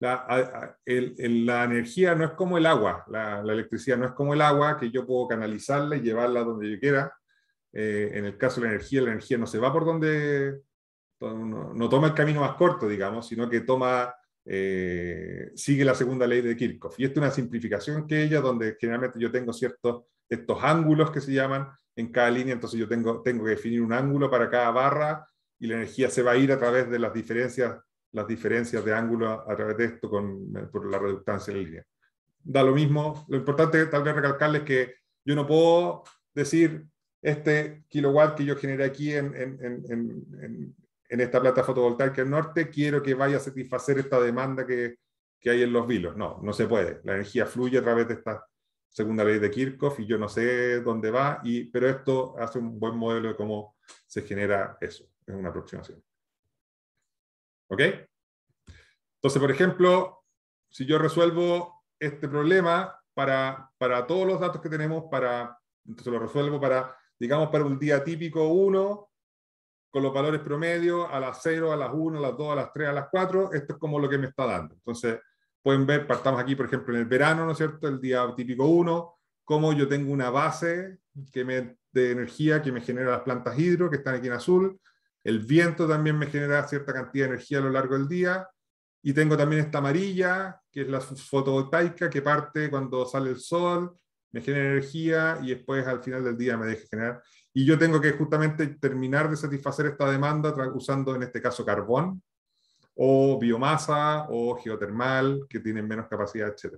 la, la energía no es como el agua, la, electricidad no es como el agua, que yo puedo canalizarla y llevarla donde yo quiera, eh, en el caso de la energía, la energía no se va por donde, no, toma el camino más corto, digamos, sino que toma, eh, sigue la segunda ley de Kirchhoff. Y esto es una simplificación que ella, donde generalmente yo tengo ciertos, estos ángulos que se llaman en cada línea, entonces yo tengo, tengo que definir un ángulo para cada barra y la energía se va a ir a través de las diferencias, las diferencias de ángulo a, través de esto con, por la reductancia de la línea. Da lo mismo, lo importante tal vez recalcarles que yo no puedo decir este kilowatt que yo generé aquí en, esta planta fotovoltaica del norte, quiero que vaya a satisfacer esta demanda que, hay en los vilos. No, no se puede. La energía fluye a través de esta segunda ley de Kirchhoff y yo no sé dónde va, y, pero esto hace un buen modelo de cómo se genera eso. Es una aproximación. ¿Ok? Entonces, por ejemplo, si yo resuelvo este problema para, para todos los datos que tenemos, para, entonces lo resuelvo para digamos, para un día típico 1, con los valores promedio, a las 0, a las 1, a las 2, a las 3, a las 4, esto es como lo que me está dando. Entonces, pueden ver, partamos aquí, por ejemplo, en el verano, ¿no es cierto? El día típico 1, cómo yo tengo una base que me, de energía que me genera las plantas hidro, que están aquí en azul. El viento también me genera cierta cantidad de energía a lo largo del día. Y tengo también esta amarilla, que es la fotovoltaica, que parte cuando sale el sol me genera energía y después al final del día me deje generar. Y yo tengo que justamente terminar de satisfacer esta demanda usando en este caso carbón o biomasa o geotermal que tienen menos capacidad, etc.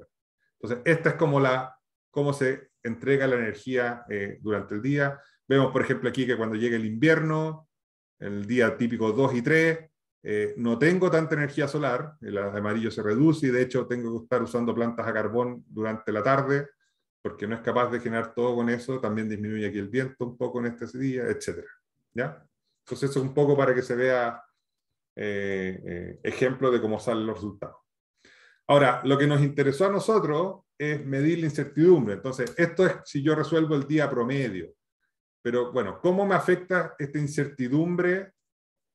Entonces, esta es como la, cómo se entrega la energía eh, durante el día. Vemos, por ejemplo, aquí que cuando llega el invierno, el día típico 2 y 3, eh, no tengo tanta energía solar, el amarillo se reduce y de hecho tengo que estar usando plantas a carbón durante la tarde porque no es capaz de generar todo con eso, también disminuye aquí el viento un poco en este día, etc. ¿Ya? Entonces, eso es un poco para que se vea eh, eh, ejemplo de cómo salen los resultados. Ahora, lo que nos interesó a nosotros es medir la incertidumbre. Entonces, esto es si yo resuelvo el día promedio. Pero bueno, ¿cómo me afecta esta incertidumbre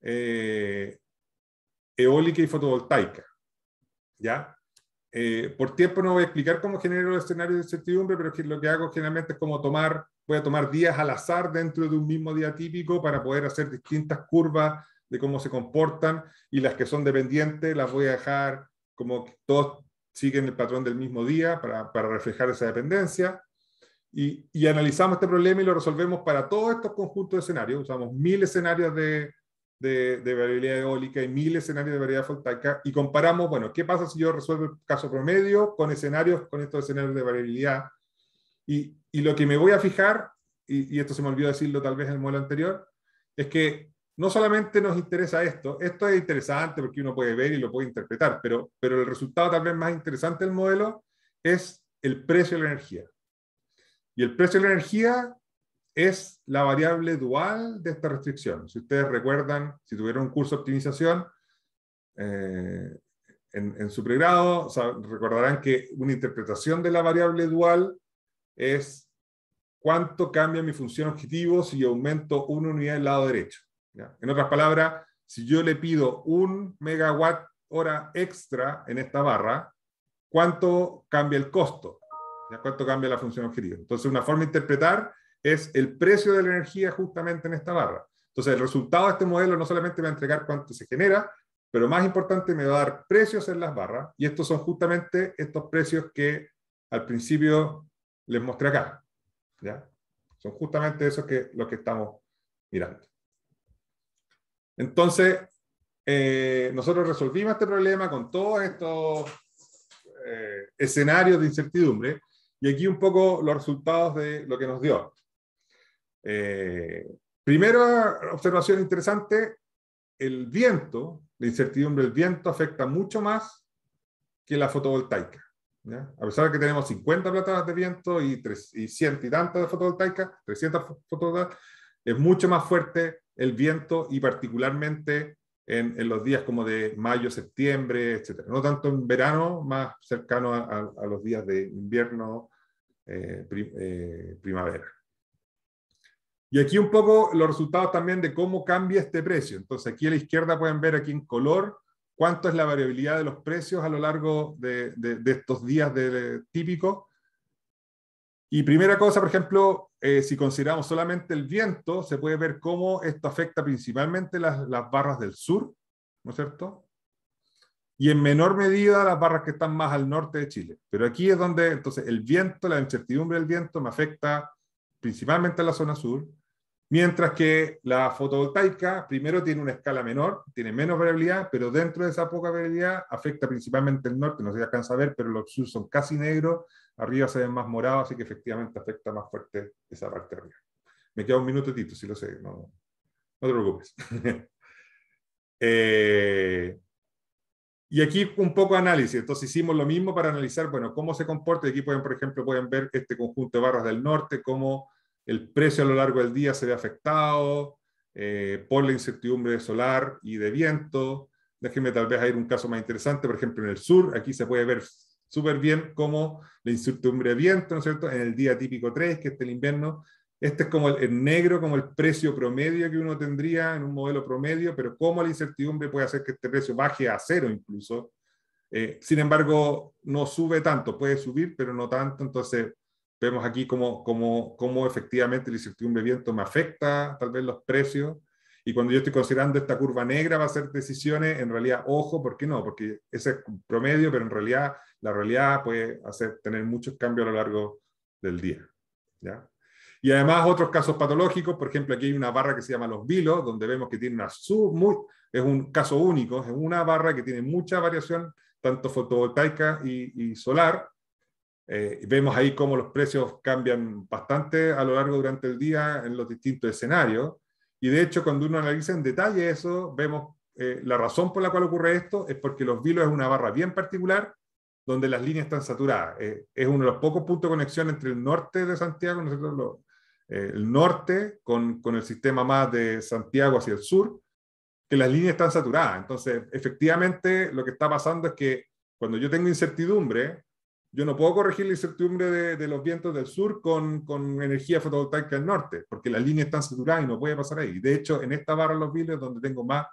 eh, eólica y fotovoltaica? ¿Ya? Eh, por tiempo no voy a explicar cómo genero el escenario de incertidumbre, pero lo que hago generalmente es como tomar, voy a tomar días al azar dentro de un mismo día típico para poder hacer distintas curvas de cómo se comportan y las que son dependientes las voy a dejar como que todos siguen el patrón del mismo día para, reflejar esa dependencia. Y, y, analizamos este problema y lo resolvemos para todos estos conjuntos de escenarios. Usamos mil escenarios de, de, variabilidad eólica y mil escenarios de variabilidad fotovoltaica y comparamos, bueno, ¿qué pasa si yo resuelvo el caso promedio con escenarios, con estos escenarios de variabilidad? Y, lo que me voy a fijar, y, esto se me olvidó decirlo tal vez en el modelo anterior, es que no solamente nos interesa esto, esto es interesante porque uno puede ver y lo puede interpretar, pero, pero el resultado tal vez más interesante del modelo es el precio de la energía. Y el precio de la energía es la variable dual de esta restricción. Si ustedes recuerdan, si tuvieron un curso de optimización eh, en, su pregrado, recordarán que una interpretación de la variable dual es cuánto cambia mi función objetivo si aumento una unidad del lado derecho. En otras palabras, si yo le pido un megawatt hora extra en esta barra, ¿cuánto cambia el costo? ¿Ya? ¿Cuánto cambia la función objetivo? Entonces, una forma de interpretar es el precio de la energía justamente en esta barra. Entonces, el resultado de este modelo no solamente me va a entregar cuánto se genera, pero más importante me va a dar precios en las barras, y estos son justamente estos precios que al principio les mostré acá. Son justamente esos que los que estamos mirando. Entonces, eh, nosotros resolvimos este problema con todos estos eh, escenarios de incertidumbre, y aquí un poco los resultados de lo que nos dio. Eh, primera observación interesante, el viento, la incertidumbre del viento afecta mucho más que la fotovoltaica. A pesar de que tenemos 50 plataformas de viento y, 3, y 100 y tantas de fotovoltaica, 300 fotovoltaicas, es mucho más fuerte el viento y particularmente en, los días como de mayo, septiembre, etc. No tanto en verano, más cercano a, los días de invierno, eh, eh, primavera. Y aquí un poco los resultados también de cómo cambia este precio. Entonces, aquí a la izquierda pueden ver aquí en color cuánto es la variabilidad de los precios a lo largo de, estos días típicos. Y primera cosa, por ejemplo, eh, si consideramos solamente el viento, se puede ver cómo esto afecta principalmente las, las barras del sur, ¿no es cierto? Y en menor medida las barras que están más al norte de Chile. Pero aquí es donde, entonces, el viento, la incertidumbre del viento me afecta principalmente en la zona sur, mientras que la fotovoltaica primero tiene una escala menor, tiene menos variabilidad, pero dentro de esa poca variabilidad afecta principalmente el norte, no se alcanza a ver, pero los sur son casi negros, arriba se ven más morados, así que efectivamente afecta más fuerte esa parte de arriba. Me queda un minutito, si lo sé, no, te preocupes. Eh, y aquí un poco de análisis. Entonces hicimos lo mismo para analizar, bueno, cómo se comporta. Aquí pueden, por ejemplo, pueden ver este conjunto de barras del norte, cómo el precio a lo largo del día se ve afectado eh, por la incertidumbre solar y de viento. Déjenme tal vez ir un caso más interesante, por ejemplo, en el sur, aquí se puede ver súper bien cómo la incertidumbre de viento, ¿no es cierto? En el día típico 3, que es el invierno, este es como el, negro, como el precio promedio que uno tendría en un modelo promedio, pero cómo la incertidumbre puede hacer que este precio baje a cero incluso. Eh, sin embargo, no sube tanto, puede subir, pero no tanto. Entonces, Vemos aquí cómo, cómo, cómo efectivamente la incertidumbre de viento me afecta tal vez los precios. Y cuando yo estoy considerando esta curva negra, va a ser decisiones, en realidad, ojo, ¿por qué no? Porque ese es promedio, pero en realidad, la realidad puede hacer, tener muchos cambios a lo largo del día. ¿ya? Y además, otros casos patológicos, por ejemplo, aquí hay una barra que se llama los vilos, donde vemos que tiene una sub, muy, es un caso único, es una barra que tiene mucha variación, tanto fotovoltaica y, y solar, eh, vemos ahí cómo los precios cambian bastante a lo largo durante el día en los distintos escenarios. Y de hecho, cuando uno analiza en detalle eso, vemos eh, la razón por la cual ocurre esto es porque los vilos es una barra bien particular donde las líneas están saturadas. Eh, es uno de los pocos puntos de conexión entre el norte de Santiago, nosotros el norte con, con el sistema más de Santiago hacia el sur, que las líneas están saturadas. Entonces, efectivamente, lo que está pasando es que cuando yo tengo incertidumbre, yo no puedo corregir la incertidumbre de, los vientos del sur con, con, energía fotovoltaica del norte, porque las líneas están saturada y no puede pasar ahí. De hecho, en esta barra de los viles donde tengo más,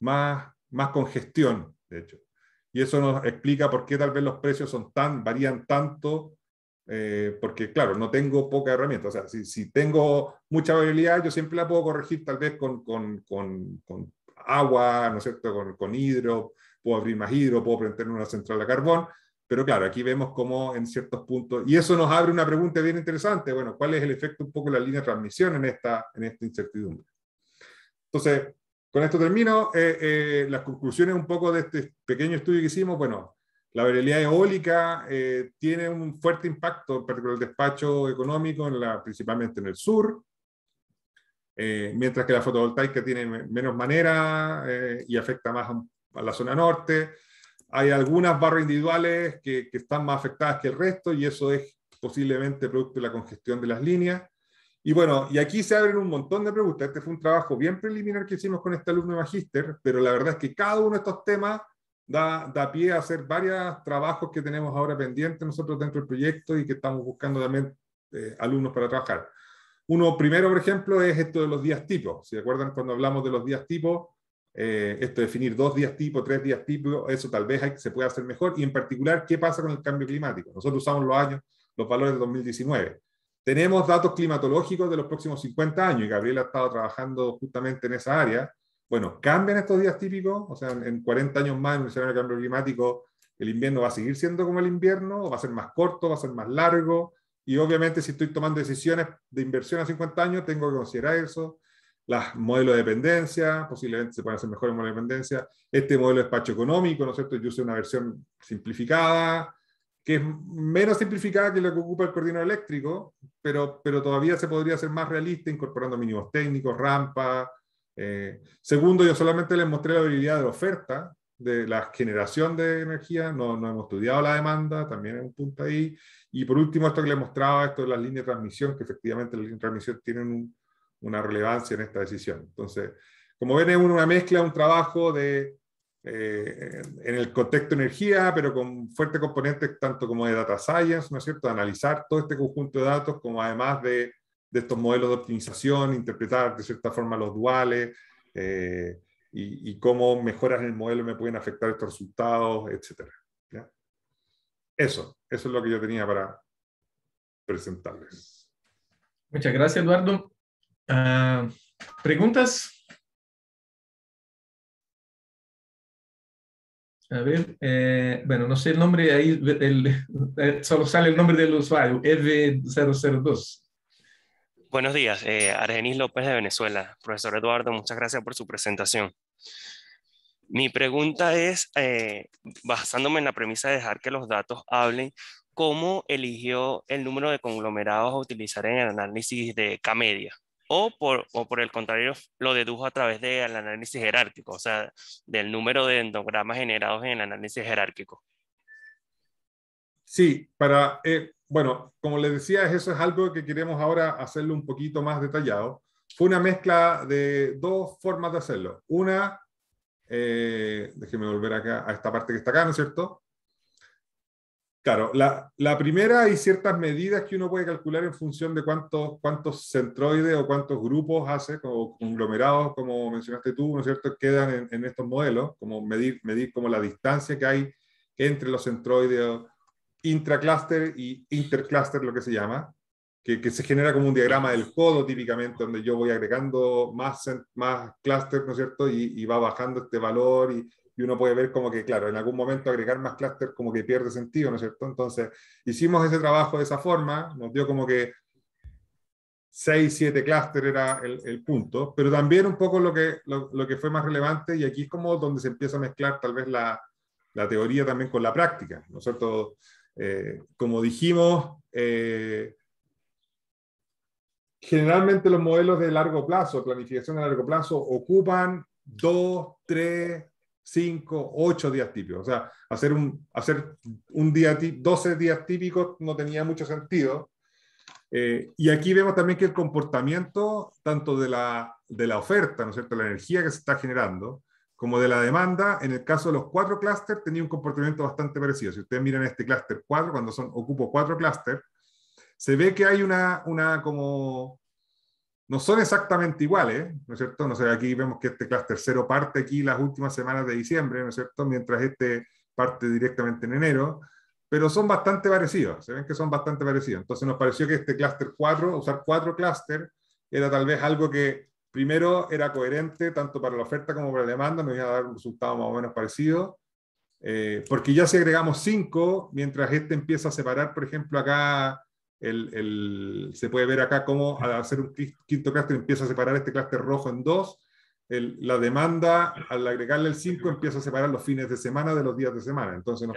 más, más congestión, de hecho. Y eso nos explica por qué tal vez los precios son tan, varían tanto, eh, porque claro, no tengo poca herramienta. O sea, si, si, tengo mucha variabilidad, yo siempre la puedo corregir tal vez con, con, con, con agua, ¿no es cierto? Con, hidro, puedo abrir más hidro, puedo prender una central de carbón, pero claro, aquí vemos cómo en ciertos puntos, y eso nos abre una pregunta bien interesante, bueno, ¿cuál es el efecto un poco de la línea de transmisión en esta, en esta incertidumbre? Entonces, con esto termino. Eh, eh, las conclusiones un poco de este pequeño estudio que hicimos, bueno, la variabilidad eólica eh, tiene un fuerte impacto, en particular el despacho económico, en la, principalmente en el sur, mientras que la fotovoltaica tiene menos manera y afecta más a la zona norte hay algunas barras individuales que, están más afectadas que el resto y eso es posiblemente producto de la congestión de las líneas. Y bueno, y aquí se abren un montón de preguntas. Este fue un trabajo bien preliminar que hicimos con este alumno de Magister, pero la verdad es que cada uno de estos temas da, da pie a hacer varios trabajos que tenemos ahora pendientes nosotros dentro del proyecto y que estamos buscando también eh, alumnos para trabajar. Uno primero, por ejemplo, es esto de los días tipos. Si acuerdan cuando hablamos de los días tipos, eh, esto de definir dos días tipo, tres días tipo, eso tal vez se puede hacer mejor. Y en particular, ¿qué pasa con el cambio climático? Nosotros usamos los años, los valores de 2019. Tenemos datos climatológicos de los próximos 50 años y Gabriel ha estado trabajando justamente en esa área. Bueno, ¿cambian estos días típicos? O sea, en 40 años más en un escenario de cambio climático, ¿el invierno va a seguir siendo como el invierno? ¿O va a ser más corto? ¿Va a ser más largo? Y obviamente si estoy tomando decisiones de inversión a 50 años, tengo que considerar eso las modelos de dependencia, posiblemente se pueden hacer mejores modelos de dependencia, este modelo de despacho económico, ¿no es cierto? Yo usé una versión simplificada, que es menos simplificada que la que ocupa el coordinador eléctrico, pero, pero todavía se podría hacer más realista incorporando mínimos técnicos, rampas. Eh. Segundo, yo solamente les mostré la viabilidad de la oferta, de la generación de energía, no, no hemos estudiado la demanda, también es un punto ahí. Y por último, esto que les mostraba, esto de las líneas de transmisión, que efectivamente las líneas de transmisión tienen un, una relevancia en esta decisión. Entonces, como ven, es una mezcla, un trabajo de, eh, en el contexto de energía, pero con fuerte componente tanto como de data science, ¿no es cierto?, analizar todo este conjunto de datos, como además de, estos modelos de optimización, interpretar de cierta forma los duales. Eh, y, cómo mejoras en el modelo me pueden afectar estos resultados, etc. Eso, eso es lo que yo tenía para presentarles. Muchas gracias, Eduardo. Ah, ¿Preguntas? A ver, eh, bueno, no sé el nombre, ahí eh, solo sale el nombre del usuario, EV002. Buenos días, eh, Argenis López de Venezuela. Profesor Eduardo, muchas gracias por su presentación. Mi pregunta es, basándome en la premisa de dejar que los datos hablen, ¿cómo eligió el número de conglomerados a utilizar en el análisis de K-media? o por, o por el contrario lo dedujo a través del análisis jerárquico, o sea, del número de endogramas generados en el análisis jerárquico. Sí, para, eh, bueno, como les decía, eso es algo que queremos ahora hacerlo un poquito más detallado. Fue una mezcla de dos formas de hacerlo. Una, eh, déjeme volver acá a esta parte que está acá, ¿no es cierto? Claro, la, la, primera hay ciertas medidas que uno puede calcular en función de cuántos, cuántos centroides o cuántos grupos hace, como conglomerados, como mencionaste tú, ¿no es cierto?, quedan en, estos modelos, como medir, medir como la distancia que hay entre los centroides intracluster y intercluster, lo que se llama, que, que, se genera como un diagrama del codo típicamente, donde yo voy agregando más, más clusters, ¿no es cierto?, y, y va bajando este valor y, y uno puede ver como que, claro, en algún momento agregar más clúster como que pierde sentido, ¿no es cierto? Entonces, hicimos ese trabajo de esa forma, nos dio como que 6, 7 clústeres era el, punto, pero también un poco lo que, lo, que fue más relevante, y aquí es como donde se empieza a mezclar tal vez la, la teoría también con la práctica, ¿no es cierto? Eh, como dijimos, eh, generalmente los modelos de largo plazo, planificación a largo plazo, ocupan dos, tres, 5, 8 días típicos. O sea, hacer un, hacer un día, 12 días típicos no tenía mucho sentido. Eh, y aquí vemos también que el comportamiento, tanto de la, de la oferta, ¿no es cierto?, la energía que se está generando, como de la demanda, en el caso de los cuatro clústeres, tenía un comportamiento bastante parecido. Si ustedes miran este clúster 4, cuando son, ocupo cuatro clústeres, se ve que hay una, una como no son exactamente iguales, ¿no es cierto? No sé, aquí vemos que este cluster cero parte aquí las últimas semanas de diciembre, ¿no es cierto? Mientras este parte directamente en enero, pero son bastante parecidos, se ven que son bastante parecidos. Entonces nos pareció que este cluster 4, usar cuatro clúster, era tal vez algo que primero era coherente tanto para la oferta como para la demanda, nos iba a dar un resultado más o menos parecido, eh, porque ya si agregamos cinco, mientras este empieza a separar, por ejemplo, acá se puede ver acá cómo al hacer un quinto clúster empieza a separar este clúster rojo en dos. la demanda, al agregarle el 5, empieza a separar los fines de semana de los días de semana. Entonces,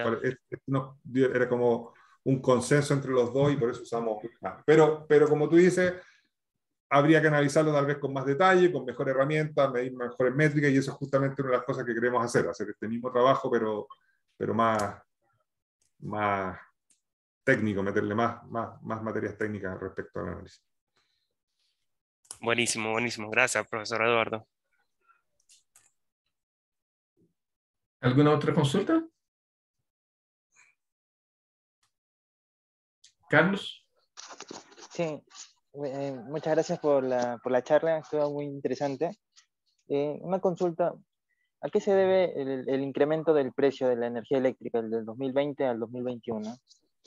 era como un consenso entre los dos y por eso usamos. Ah, pero, pero como tú dices, habría que analizarlo tal vez con más detalle, con mejor herramienta, medir mejores métricas, y eso es justamente una de las cosas que queremos hacer, hacer este mismo trabajo, pero, pero más, más, técnico, meterle más, más, más materias técnicas respecto al análisis. Buenísimo, buenísimo. Gracias, profesor Eduardo. ¿Alguna otra consulta? Carlos. Sí, eh, muchas gracias por la, por la, charla, muy interesante. Eh, una consulta, ¿a qué se debe el, el, incremento del precio de la energía eléctrica del 2020 al 2021?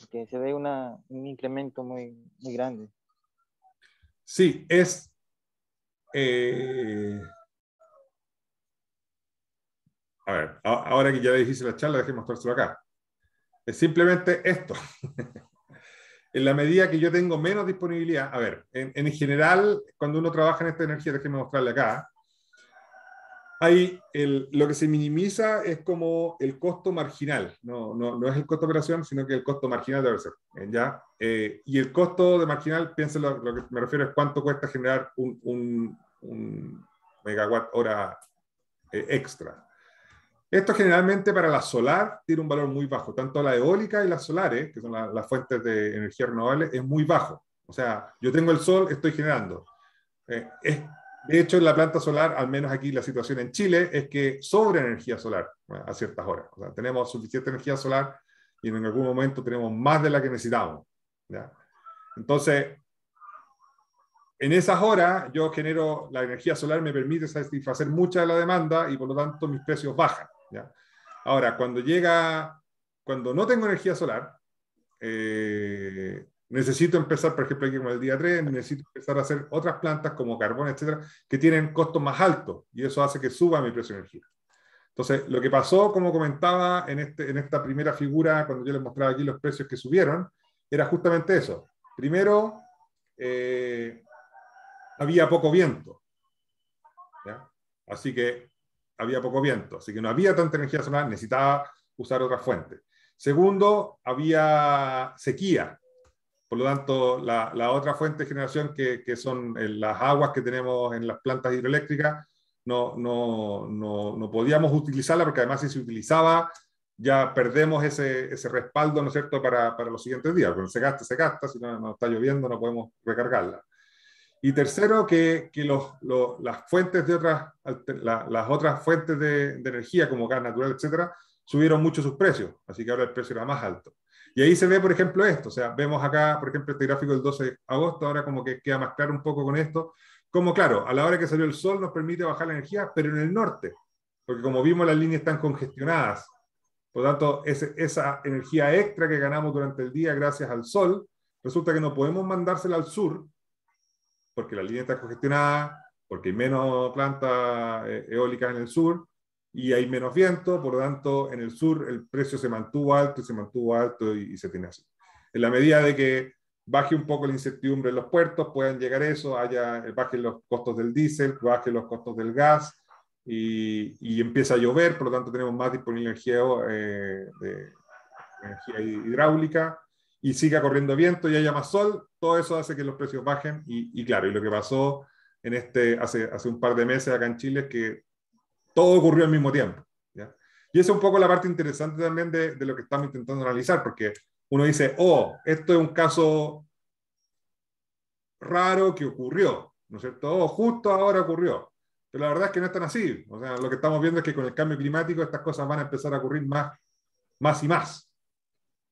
que se ve un incremento muy, grande. Sí, es... Eh, a ver, ahora que ya le difícil la charla, déjeme mostrárselo acá. Es simplemente esto. en la medida que yo tengo menos disponibilidad, a ver, en, en general, cuando uno trabaja en esta energía, déjeme mostrarle acá, Ahí el, lo que se minimiza es como el costo marginal, no, no, no, es el costo de operación, sino que el costo marginal debe ser. ¿ya? Eh, y el costo de marginal, piensen lo, que me refiero es cuánto cuesta generar un, un, megawatt hora eh, extra. Esto generalmente para la solar tiene un valor muy bajo, tanto la eólica y las solares, que son las fuentes de energía renovable, es muy bajo. O sea, yo tengo el sol, estoy generando. Eh, es de hecho, en la planta solar, al menos aquí la situación en Chile, es que sobra energía solar a ciertas horas. O sea, tenemos suficiente energía solar y en algún momento tenemos más de la que necesitamos. Entonces, en esas horas yo genero, la energía solar me permite satisfacer mucha de la demanda y por lo tanto mis precios bajan. Ahora, cuando llega, cuando no tengo energía solar, eh, necesito empezar, por ejemplo, aquí como el día 3, necesito empezar a hacer otras plantas como carbón, etcétera, que tienen costos más altos y eso hace que suba mi precio de energía. Entonces, lo que pasó, como comentaba este, en, esta primera figura, cuando yo les mostraba aquí los precios que subieron, era justamente eso. Primero, eh, había poco viento. Así que había poco viento, así que no había tanta energía solar, necesitaba usar otra fuente. Segundo, había sequía, por lo tanto, la, otra fuente de generación, que, son eh, las aguas que tenemos en las plantas hidroeléctricas, no, no, podíamos utilizarla porque además si se utilizaba ya perdemos ese, respaldo, ¿no es cierto?, para, los siguientes días. Cuando se gasta, se gasta, si no, está lloviendo no podemos recargarla. Y tercero, que, las fuentes de otras, las otras fuentes de, de, energía, como gas natural, etcétera, subieron mucho sus precios, así que ahora el precio era más alto. Y ahí se ve, por ejemplo, esto. O sea, vemos acá, por ejemplo, este gráfico del 12 de agosto, ahora como que queda más claro un poco con esto, como claro, a la hora que salió el sol nos permite bajar la energía, pero en el norte, porque como vimos las líneas están congestionadas. Por lo tanto, esa energía extra que ganamos durante el día gracias al sol, resulta que no podemos mandársela al sur, porque la línea está congestionada, porque hay menos plantas eh, eólicas en el sur, y hay menos viento, por lo tanto, en el sur el precio se mantuvo alto y se mantuvo alto y, se tiene así. En la medida de que baje un poco la incertidumbre en los puertos, puedan llegar eso, haya, eh, bajen los costos del diésel, baje los costos del gas y, y, empieza a llover, por lo tanto tenemos más disponible energía, eh, de, energía hidráulica y siga corriendo viento y haya más sol, todo eso hace que los precios bajen y, claro, y lo que pasó en este, hace, hace un par de meses acá en Chile es que todo ocurrió al mismo tiempo. ¿ya? Y esa es un poco la parte interesante también de, de, lo que estamos intentando analizar, porque uno dice, oh, esto es un caso raro que ocurrió, ¿no es cierto? Oh, justo ahora ocurrió. Pero la verdad es que no es tan así. O sea, lo que estamos viendo es que con el cambio climático estas cosas van a empezar a ocurrir más, más y más.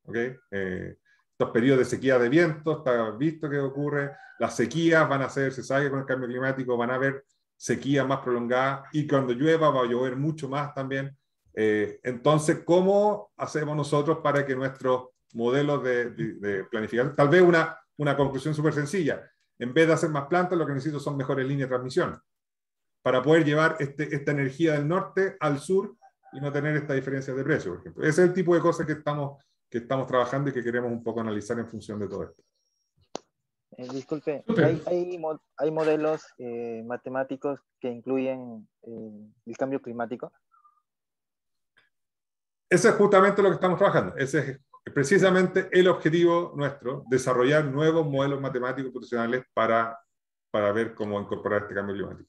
¿Ok? Eh, estos periodos de sequía de viento, está visto que ocurre, las sequías van a ser, se sabe que con el cambio climático van a haber sequía más prolongada y cuando llueva va a llover mucho más también. Eh, entonces, ¿cómo hacemos nosotros para que nuestros modelos de, de, planificación, tal vez una, una conclusión súper sencilla, en vez de hacer más plantas, lo que necesito son mejores líneas de transmisión para poder llevar este, esta energía del norte al sur y no tener esta diferencia de precio, por ejemplo. Ese es el tipo de cosas que estamos, que estamos trabajando y que queremos un poco analizar en función de todo esto. Eh, disculpe, hay, hay, modelos eh, matemáticos que incluyen eh, el cambio climático. ese es justamente lo que estamos trabajando. Ese es precisamente el objetivo nuestro, desarrollar nuevos modelos matemáticos profesionales para, para ver cómo incorporar este cambio climático.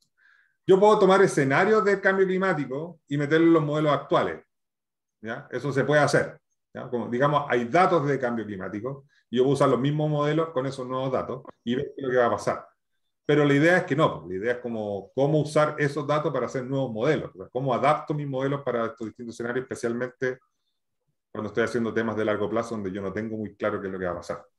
Yo puedo tomar escenarios de cambio climático y meterlos en los modelos actuales. ¿ya? Eso se puede hacer. Como, digamos, hay datos de cambio climático, yo voy a usar los mismos modelos con esos nuevos datos y ver qué es lo que va a pasar. Pero la idea es que no, pues, la idea es como, cómo usar esos datos para hacer nuevos modelos, pues, cómo adapto mis modelos para estos distintos escenarios, especialmente cuando estoy haciendo temas de largo plazo donde yo no tengo muy claro qué es lo que va a pasar.